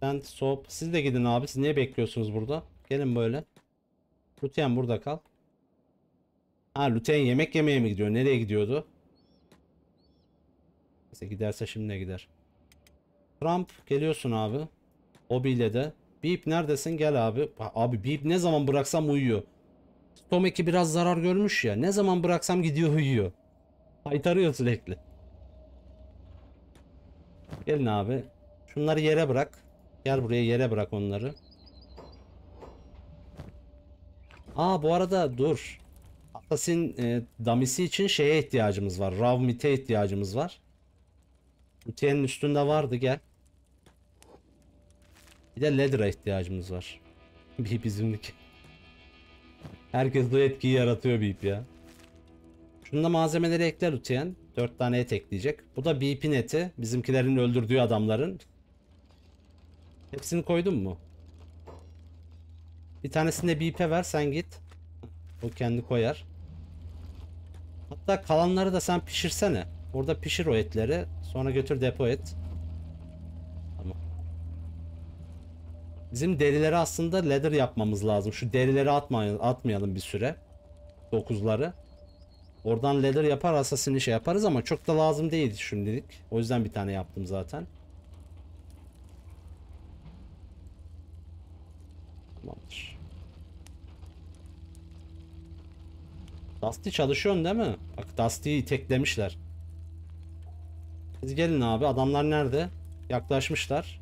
Sen sop. Siz de gidin abi. Siz niye bekliyorsunuz burada? Gelin böyle. Lütfen burada kal. Ha Lütfen yemek yemeye mi gidiyor? Nereye gidiyordu? Neyse giderse şimdi ne gider. Trump geliyorsun abi. Hobiyle de. Beep neredesin? Gel abi. Abi Beep ne zaman bıraksam uyuyor. Stomach'i biraz zarar görmüş ya. Ne zaman bıraksam gidiyor uyuyor. Haytarıyor sürekli. Gelin abi. Şunları yere bırak. Gel buraya yere bırak onları. Aa bu arada dur. Assassin e, damisi için şeye ihtiyacımız var. Raw Mite ihtiyacımız var. Mite'nin üstünde vardı gel. Bir de Ledra ihtiyacımız var. Bir bizimlik. Herkes bu etkiyi yaratıyor Beep ya. Şunda malzemeleri ekler Utiyen. 4 tane et ekleyecek. Bu da Beep'in eti. Bizimkilerin öldürdüğü adamların. Hepsini koydun mu? Bir tanesinde bipe ver sen git. O kendi koyar. Hatta kalanları da sen pişirsene. Orada pişir o etleri. Sonra götür depo et. Tamam. Bizim derileri aslında leather yapmamız lazım. Şu derileri atmayalım, bir süre. Dokuzları. Oradan leather yapar assassin'i şey yaparız ama çok da lazım değil şimdilik. O yüzden bir tane yaptım zaten. Tamamdır. Dusty çalışıyorsun değil mi? Bak Dusty'yi teklemişler. Siz gelin abi adamlar nerede? Yaklaşmışlar.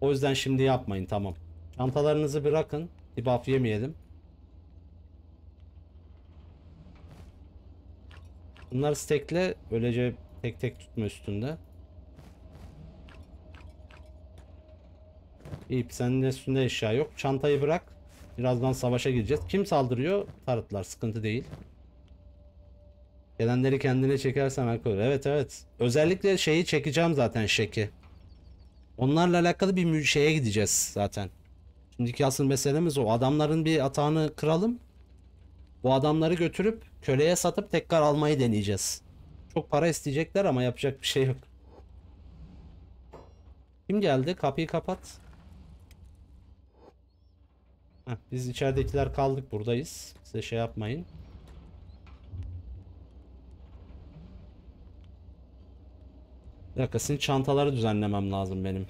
O yüzden şimdi yapmayın tamam. Çantalarınızı bırakın. Debuff yemeyelim. Bunları stekle. Böylece tek tek tutma üstünde. İyi senin üstünde eşya yok. Çantayı bırak. Birazdan savaşa gireceğiz. Kim saldırıyor? Tarıtlar. Sıkıntı değil. Gelenleri kendine çekersen alkol. Evet evet. Özellikle şeyi çekeceğim zaten şeki. Onlarla alakalı bir şeye gideceğiz zaten. Şimdiki asıl meselemiz o. Adamların bir atağını kıralım. Bu adamları götürüp köleye satıp tekrar almayı deneyeceğiz. Çok para isteyecekler ama yapacak bir şey yok. Kim geldi? Kapıyı kapat biz içeridekiler kaldık buradayız. Size şey yapmayın. Bir dakika sizin çantaları düzenlemem lazım benim.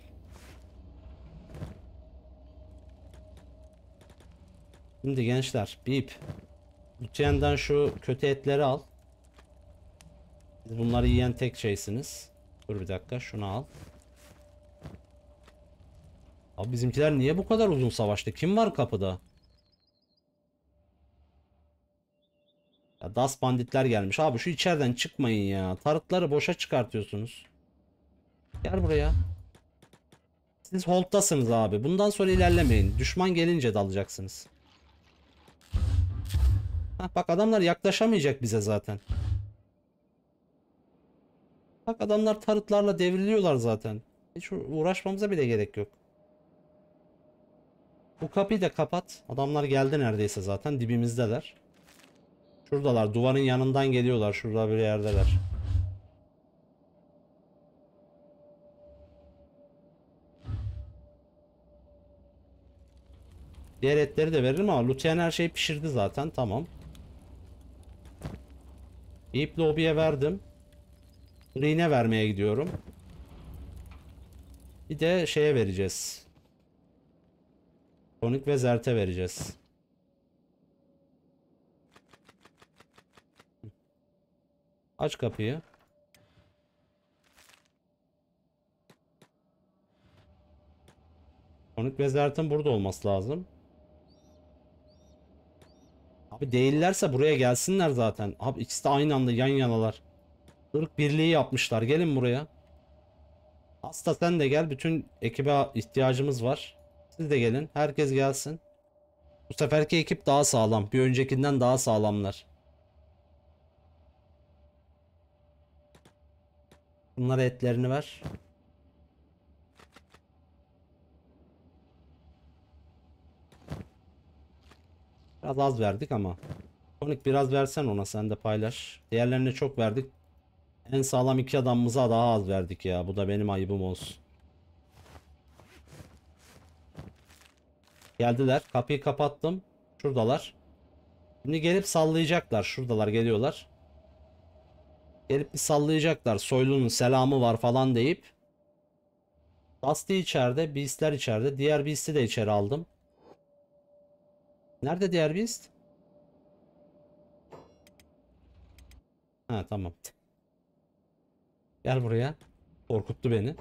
Şimdi gençler bip. Bütçeyenden şu kötü etleri al. bunları yiyen tek şeysiniz. Dur bir dakika şunu al. Abi bizimkiler niye bu kadar uzun savaştı? Kim var kapıda? Ya das banditler gelmiş. Abi şu içeriden çıkmayın ya. Tarıkları boşa çıkartıyorsunuz. Gel buraya. Siz hold'tasınız abi. Bundan sonra ilerlemeyin. Düşman gelince dalacaksınız. Heh, bak adamlar yaklaşamayacak bize zaten. Bak adamlar tarıtlarla devriliyorlar zaten. Hiç uğraşmamıza bile gerek yok. Bu kapıyı da kapat. Adamlar geldi neredeyse zaten dibimizdeler. Şuradalar duvarın yanından geliyorlar. Şurada bir yerdeler. Diğer etleri de veririm ama Lutian her şeyi pişirdi zaten. Tamam. İp lobiye verdim. Rine vermeye gidiyorum. Bir de şeye vereceğiz. Tonik ve zerte vereceğiz. Aç kapıyı. Tonik ve zertin burada olması lazım. Abi değillerse buraya gelsinler zaten. Abi ikisi de aynı anda yan yanalar. Irk birliği yapmışlar. Gelin buraya. Hasta sen de gel. Bütün ekibe ihtiyacımız var. Siz de gelin. Herkes gelsin. Bu seferki ekip daha sağlam. Bir öncekinden daha sağlamlar. Bunlara etlerini ver. Biraz az verdik ama. Konik biraz versen ona sen de paylaş. Diğerlerine çok verdik. En sağlam iki adamımıza daha az verdik ya. Bu da benim ayıbım olsun. Geldiler. Kapıyı kapattım. Şuradalar. Şimdi gelip sallayacaklar. Şuradalar geliyorlar. Gelip bir sallayacaklar. Soylu'nun selamı var falan deyip. Dusty içeride. Beast'ler içeride. Diğer Beast'i de içeri aldım. Nerede diğer Beast? Ha tamam. Gel buraya. Korkuttu beni.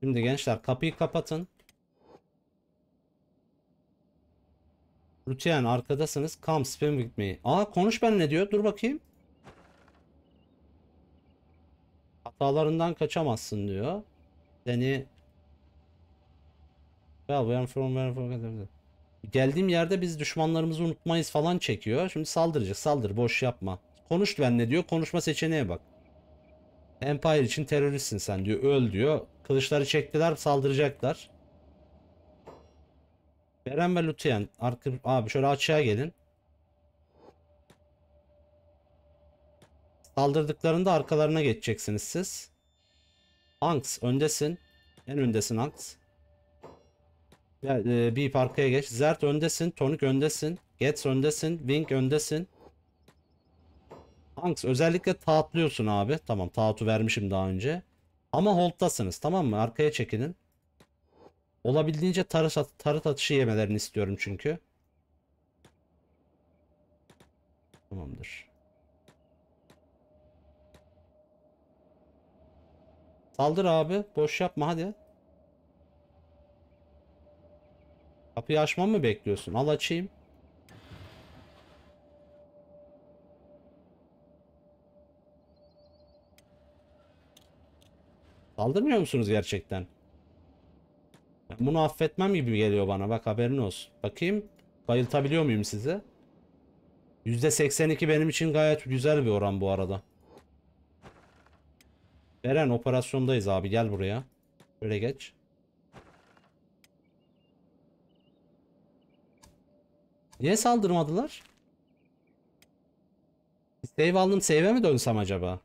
Şimdi gençler kapıyı kapatın. Rutean arkadasınız. Kam spam gitmeyi. Aa konuş ben ne diyor? Dur bakayım. Hatalarından kaçamazsın diyor. Seni Well, where from, where from, Geldiğim yerde biz düşmanlarımızı unutmayız falan çekiyor. Şimdi saldıracak. Saldır. Boş yapma. Konuş ben ne diyor? Konuşma seçeneğe bak. Empire için teröristsin sen diyor. Öl diyor. Kılıçları çektiler. Saldıracaklar. Beren ve Luthien. Arka, abi şöyle açığa gelin. Saldırdıklarında arkalarına geçeceksiniz siz. Anks öndesin. En öndesin Anks. E, parkaya geç. Zert öndesin. Tonik öndesin. Gets öndesin. Wing öndesin. Anks özellikle taatlıyorsun abi. Tamam taatu vermişim daha önce. Ama hold'tasınız tamam mı? Arkaya çekinin. Olabildiğince tarı tarı atışı yemelerini istiyorum çünkü. Tamamdır. Saldır abi. Boş yapma hadi. Kapıyı açmamı mı bekliyorsun? Al açayım. Saldırmıyor musunuz gerçekten? bunu affetmem gibi geliyor bana. Bak haberin olsun. Bakayım. Bayıltabiliyor muyum sizi? %82 benim için gayet güzel bir oran bu arada. Beren operasyondayız abi. Gel buraya. Böyle geç. Niye saldırmadılar? Save aldım. Save'e mi dönsem acaba?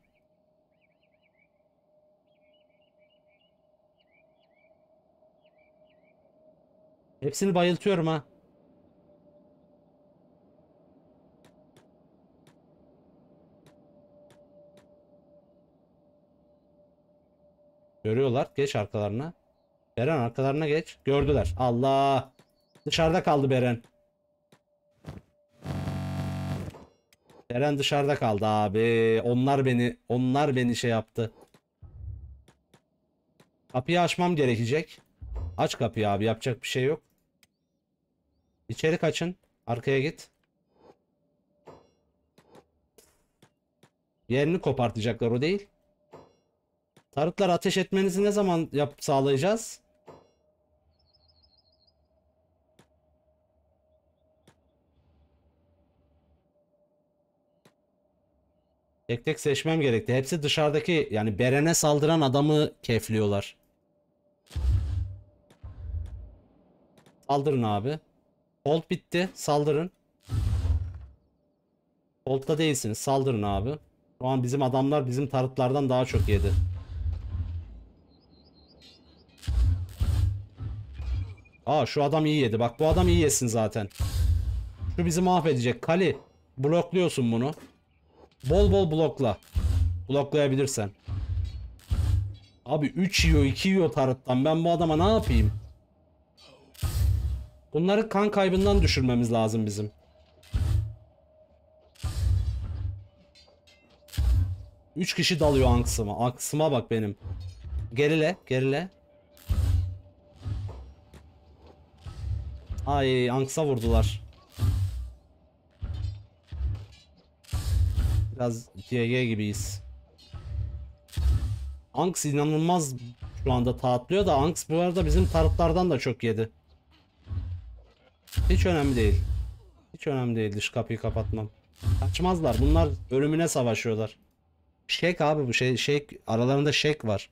Hepsini bayıltıyorum ha. Görüyorlar. Geç arkalarına. Beren arkalarına geç. Gördüler. Allah. Dışarıda kaldı Beren. Beren dışarıda kaldı abi. Onlar beni onlar beni şey yaptı. Kapıyı açmam gerekecek. Aç kapıyı abi yapacak bir şey yok. İçeri kaçın. Arkaya git. Yerini kopartacaklar o değil. Tarıklar ateş etmenizi ne zaman yap sağlayacağız? Tek tek seçmem gerekti. Hepsi dışarıdaki yani Beren'e saldıran adamı kefliyorlar. Aldırın abi. Bolt bitti. Saldırın. Bolt'ta değilsiniz. Saldırın abi. Şu an bizim adamlar bizim tarıtlardan daha çok yedi. Aa şu adam iyi yedi. Bak bu adam iyi yesin zaten. Şu bizi mahvedecek. Kali blokluyorsun bunu. Bol bol blokla. Bloklayabilirsen. Abi 3 yiyor 2 yiyor tarıttan. Ben bu adama ne yapayım? Bunları kan kaybından düşürmemiz lazım bizim. Üç kişi dalıyor anksıma. Anksıma bak benim. Gerile, gerile. Ay, anksa vurdular. Biraz GG gibiyiz. Anks inanılmaz şu anda tatlıyor da Anks bu arada bizim tarıtlardan da çok yedi. Hiç önemli değil. Hiç önemli değil dış kapıyı kapatmam. Açmazlar. Bunlar ölümüne savaşıyorlar. Şek abi bu şey şek aralarında şek var.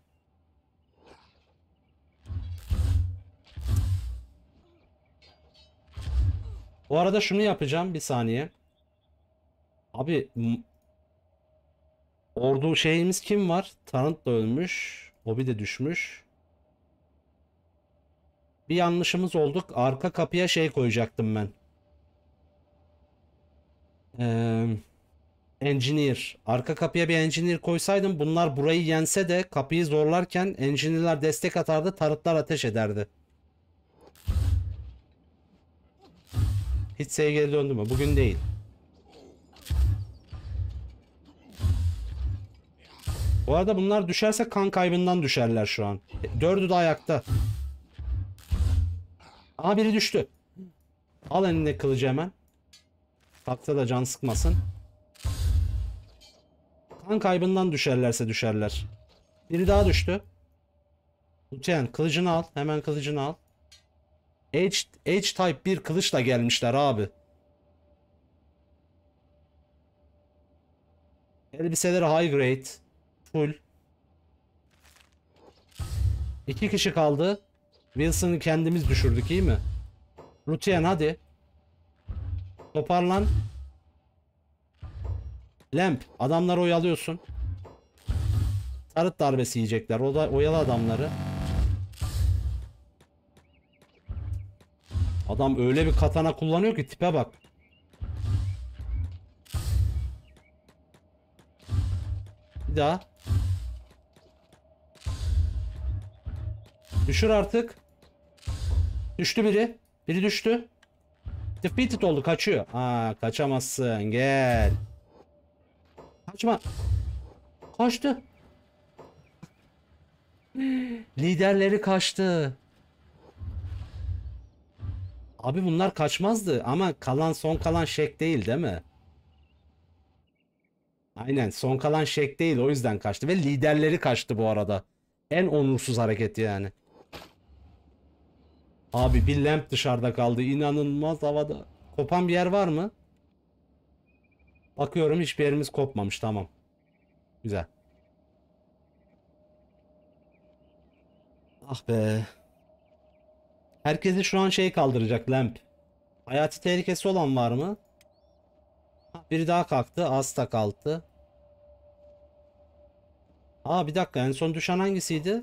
Bu arada şunu yapacağım bir saniye. Abi ordu şeyimiz kim var? Tarant da ölmüş. Bobby de düşmüş. Bir yanlışımız olduk. Arka kapıya şey koyacaktım ben. Eee engineer. Arka kapıya bir engineer koysaydım bunlar burayı yense de kapıyı zorlarken engineer'lar destek atardı tarıtlar ateş ederdi. Hiç sevgili döndü mü? Bugün değil. Bu arada bunlar düşerse kan kaybından düşerler şu an. Dördü de ayakta. Aha biri düştü. Al elinde kılıcı hemen. Takta da can sıkmasın. Kan kaybından düşerlerse düşerler. Biri daha düştü. Lütfen kılıcını al. Hemen kılıcını al. H, H type bir kılıçla gelmişler abi. Elbiseleri high grade. Full. İki kişi kaldı. Wilson'ı kendimiz düşürdük iyi mi? Rutian hadi. Toparlan. Lamp adamları oyalıyorsun. Tarıt darbesi yiyecekler. O da oyalı adamları. Adam öyle bir katana kullanıyor ki tipe bak. Bir daha. Düşür artık. Düştü biri. Biri düştü. Defeated oldu kaçıyor. Aa kaçamazsın gel. Kaçma. Kaçtı. Liderleri kaçtı. Abi bunlar kaçmazdı ama kalan son kalan şek değil değil mi? Aynen son kalan şek değil o yüzden kaçtı ve liderleri kaçtı bu arada. En onursuz hareket yani. Abi bir lamp dışarıda kaldı. İnanılmaz havada. Kopan bir yer var mı? Bakıyorum hiçbir yerimiz kopmamış. Tamam. Güzel. Ah be. Herkesi şu an şey kaldıracak lamp. Hayati tehlikesi olan var mı? Ha, biri daha kalktı. Asta kalktı. Aa bir dakika en son düşen hangisiydi?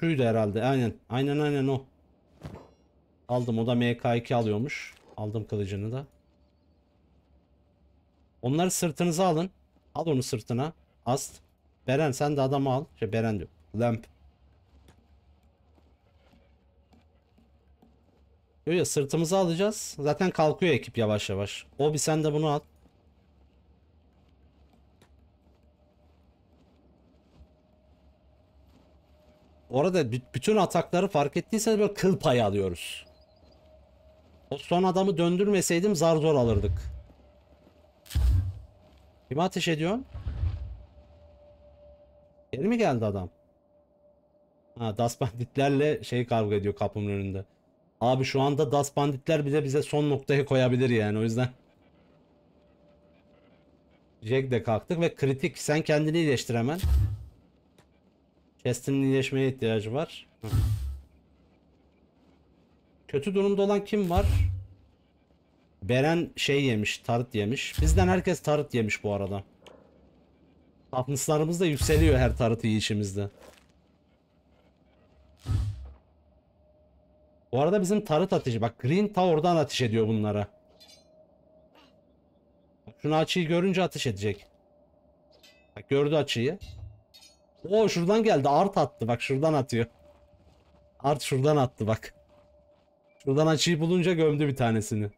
Şuydu herhalde. Aynen. Aynen aynen o. Aldım. O da MK2 alıyormuş. Aldım kılıcını da. Onları sırtınıza alın. Al onu sırtına. Ast. Beren sen de adamı al. Şey Beren diyor. Lamp. Diyor ya sırtımızı alacağız. Zaten kalkıyor ekip yavaş yavaş. Obi sen de bunu al. Orada bütün atakları fark ettiyseniz böyle kıl payı alıyoruz. O son adamı döndürmeseydim zar zor alırdık. Kim ateş ediyorsun? Geri mi geldi adam? Ha Das Banditlerle şey kavga ediyor kapımın önünde. Abi şu anda Das Banditler bize bize son noktayı koyabilir yani o yüzden. Jack de kalktık ve kritik sen kendini iyileştir hemen. Keskinleşmeye ihtiyacı var. Kötü durumda olan kim var? Beren şey yemiş, tarıt yemiş. Bizden herkes tarıt yemiş bu arada. Tapnıslarımız da yükseliyor her tarıtı yiyişimizde. Bu arada bizim tarıt ateşi. Bak Green Tower'dan ateş ediyor bunlara. Şunu açıyı görünce ateş edecek. Bak gördü açıyı. O şuradan geldi. Art attı bak şuradan atıyor. Art şuradan attı bak. Şuradan açıyı bulunca gömdü bir tanesini.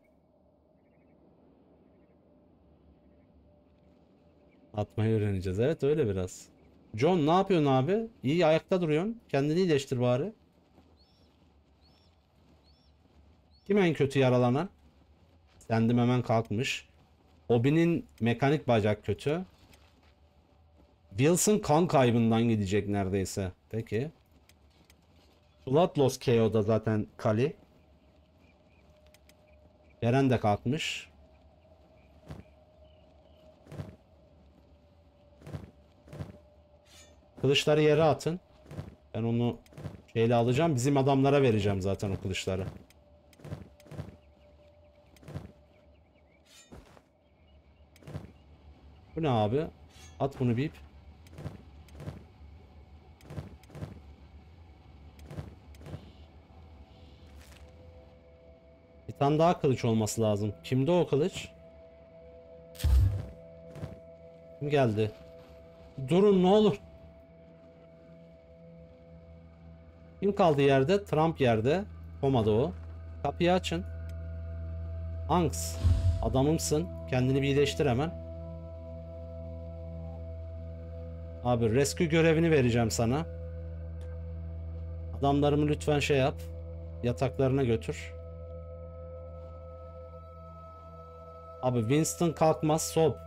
Atmayı öğreneceğiz. Evet öyle biraz. John ne yapıyorsun abi? İyi ayakta duruyorsun. Kendini iyileştir bari. Kim en kötü yaralanan? Sendim hemen kalkmış. Obi'nin mekanik bacak kötü. Wilson kan kaybından gidecek neredeyse. Peki. Bloodloss KO'da zaten Kali. Eren de kalkmış. Kılıçları yere atın. Ben onu şeyle alacağım. Bizim adamlara vereceğim zaten o kılıçları. Bu ne abi? At bunu bip. tane daha kılıç olması lazım. Kimde o kılıç? Kim geldi? Durun ne olur. Kim kaldı yerde? Trump yerde. Komada o. Kapıyı açın. Anks. Adamımsın. Kendini bir iyileştir hemen. Abi rescue görevini vereceğim sana. Adamlarımı lütfen şey yap. Yataklarına götür. Abi Winston kalkmaz sop.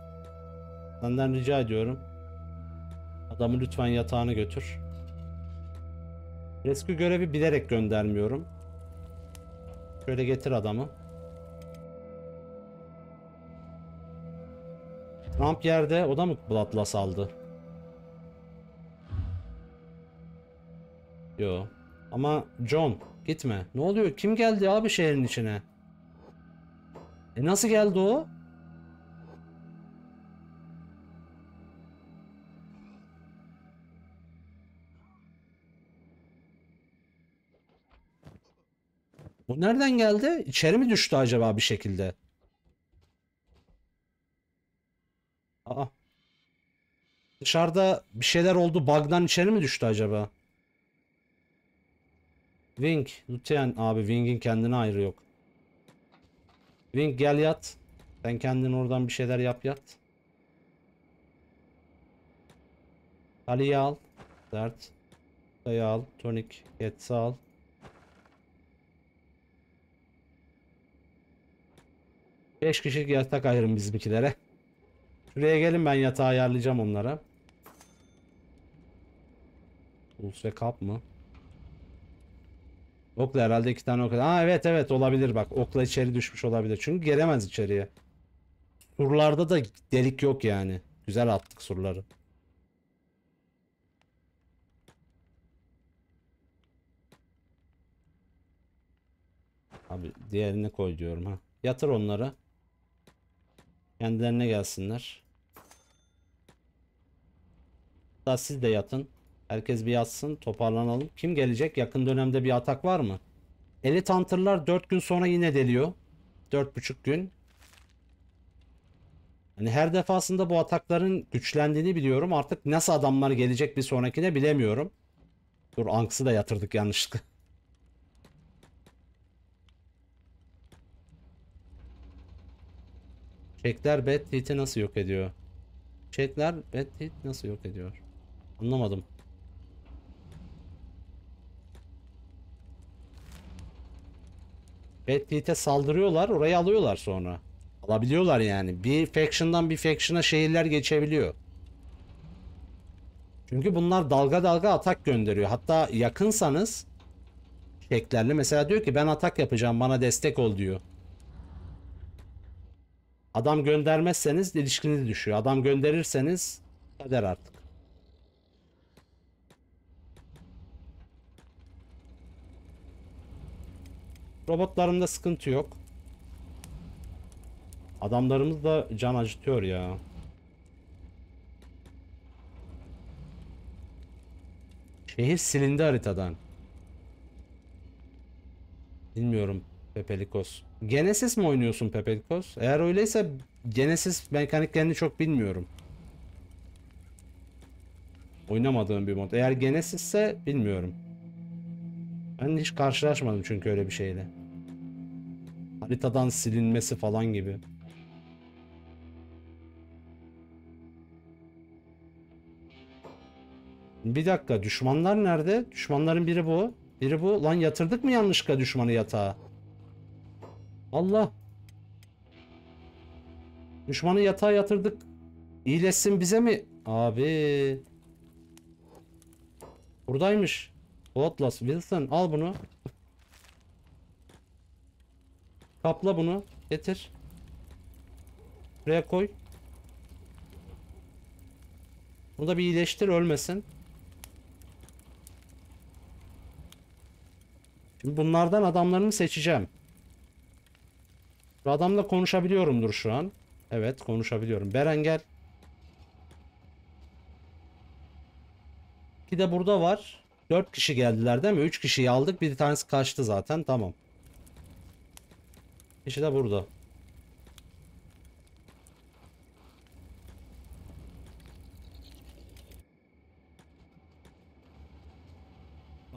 Senden rica ediyorum. Adamı lütfen yatağına götür. Rescue görevi bilerek göndermiyorum. Şöyle getir adamı. Trump yerde o da mı Bloodlass aldı? Yo. Ama John gitme. Ne oluyor? Kim geldi abi şehrin içine? E nasıl geldi o? Bu nereden geldi? İçeri mi düştü acaba bir şekilde? Aa. Dışarıda bir şeyler oldu. Bug'dan içeri mi düştü acaba? Wing. Lütfen abi Wing'in kendine ayrı yok. Wing gel yat. Sen kendin oradan bir şeyler yap yat. Ali'yi al. Dert. Dayı al. Tonik. Gets'i al. Beş kişilik yatak ayırın bizimkilere. Şuraya gelin ben yatağı ayarlayacağım onlara. Ulus ve kap mı? Okla herhalde iki tane okla. Aa evet evet olabilir bak. Okla içeri düşmüş olabilir. Çünkü giremez içeriye. Surlarda da delik yok yani. Güzel attık surları. Abi diğerini koy diyorum ha. Yatır onları. Kendilerine gelsinler. Hatta siz de yatın. Herkes bir yatsın toparlanalım. Kim gelecek? Yakın dönemde bir atak var mı? Elit Hunter'lar 4 gün sonra yine deliyor. 4,5 gün. Hani her defasında bu atakların güçlendiğini biliyorum. Artık nasıl adamlar gelecek bir sonrakine bilemiyorum. Dur Anks'ı da yatırdık yanlışlıkla. Çekler Bad Hit'i nasıl yok ediyor? Çekler Bad Hit nasıl yok ediyor? Anlamadım. Brad Pitt'e saldırıyorlar. Orayı alıyorlar sonra. Alabiliyorlar yani. Bir faction'dan bir faction'a şehirler geçebiliyor. Çünkü bunlar dalga dalga atak gönderiyor. Hatta yakınsanız şeklerle mesela diyor ki ben atak yapacağım bana destek ol diyor. Adam göndermezseniz ilişkiniz düşüyor. Adam gönderirseniz kader artık. Robotlarımda sıkıntı yok. Adamlarımız da can acıtıyor ya. Şehir silindi haritadan. Bilmiyorum Pepelikos. Genesis mi oynuyorsun Pepelikos? Eğer öyleyse Genesis mekaniklerini çok bilmiyorum. Oynamadığım bir mod. Eğer Genesis ise bilmiyorum. Ben hiç karşılaşmadım çünkü öyle bir şeyle. Haritadan silinmesi falan gibi. Bir dakika düşmanlar nerede? Düşmanların biri bu. Biri bu. Lan yatırdık mı yanlışlıkla düşmanı yatağa? Allah. Düşmanı yatağa yatırdık. İyileşsin bize mi? Abi. Buradaymış. Atlas Wilson al bunu. Kapla bunu. Getir. Buraya koy. Bunu da bir iyileştir ölmesin. Şimdi bunlardan adamlarını seçeceğim. Bu adamla konuşabiliyorumdur şu an. Evet konuşabiliyorum. Beren gel. de burada var. 4 kişi geldiler değil mi? 3 kişiyi aldık. Bir tanesi kaçtı zaten. Tamam. Kişi de burada.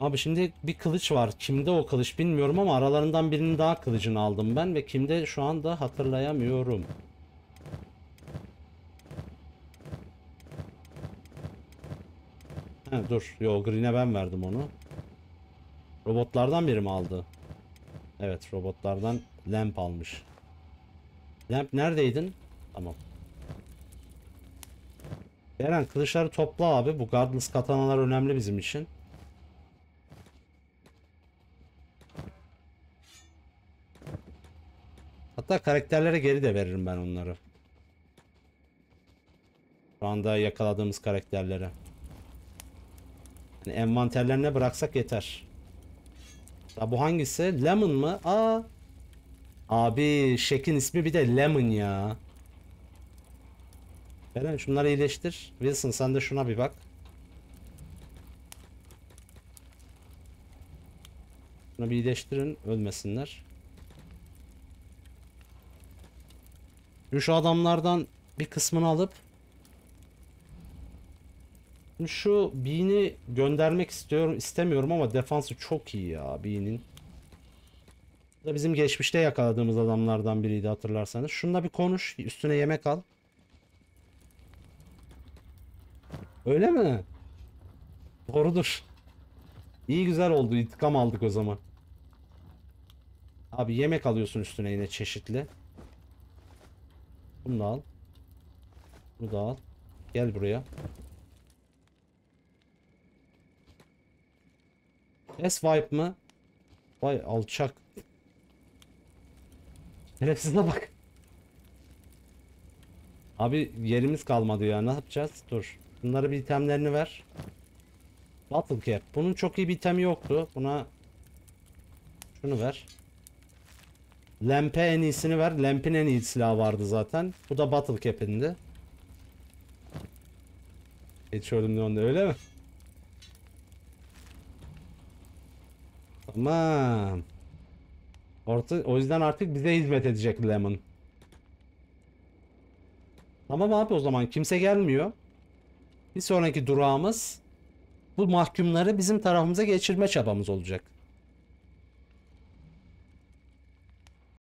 Abi şimdi bir kılıç var. Kimde o kılıç bilmiyorum ama aralarından birinin daha kılıcını aldım ben ve kimde şu anda hatırlayamıyorum. dur. Yo green'e ben verdim onu. Robotlardan biri mi aldı? Evet robotlardan lamp almış. Lamp neredeydin? Tamam. Eren kılıçları topla abi. Bu Godless katanalar önemli bizim için. Hatta karakterlere geri de veririm ben onları. Şu anda yakaladığımız karakterlere. Yani envanterlerine bıraksak yeter. Ya bu hangisi? Lemon mı? Aa. Abi şekin ismi bir de Lemon ya. Beren şunları iyileştir. Wilson sen de şuna bir bak. Şunu bir iyileştirin ölmesinler. Şu adamlardan bir kısmını alıp şu Bean'i göndermek istiyorum istemiyorum ama defansı çok iyi ya Bean'in. Da bizim geçmişte yakaladığımız adamlardan biriydi hatırlarsanız. Şununla bir konuş, üstüne yemek al. Öyle mi? Doğrudur. İyi güzel oldu. intikam aldık o zaman. Abi yemek alıyorsun üstüne yine çeşitli. Bunu da al. Bunu da al. Gel buraya. S swipe mı? Vay alçak. Şerefsizine bak. Abi yerimiz kalmadı ya. Ne yapacağız? Dur. Bunları bir itemlerini ver. Battle cap. Bunun çok iyi bir itemi yoktu. Buna şunu ver. Lempe en iyisini ver. Lemp'in en iyi silahı vardı zaten. Bu da battle cap'indi. Geçiyorum ne onda öyle mi? Aman. Orta, o yüzden artık bize hizmet edecek Lemon. Tamam abi o zaman kimse gelmiyor. Bir sonraki durağımız bu mahkumları bizim tarafımıza geçirme çabamız olacak.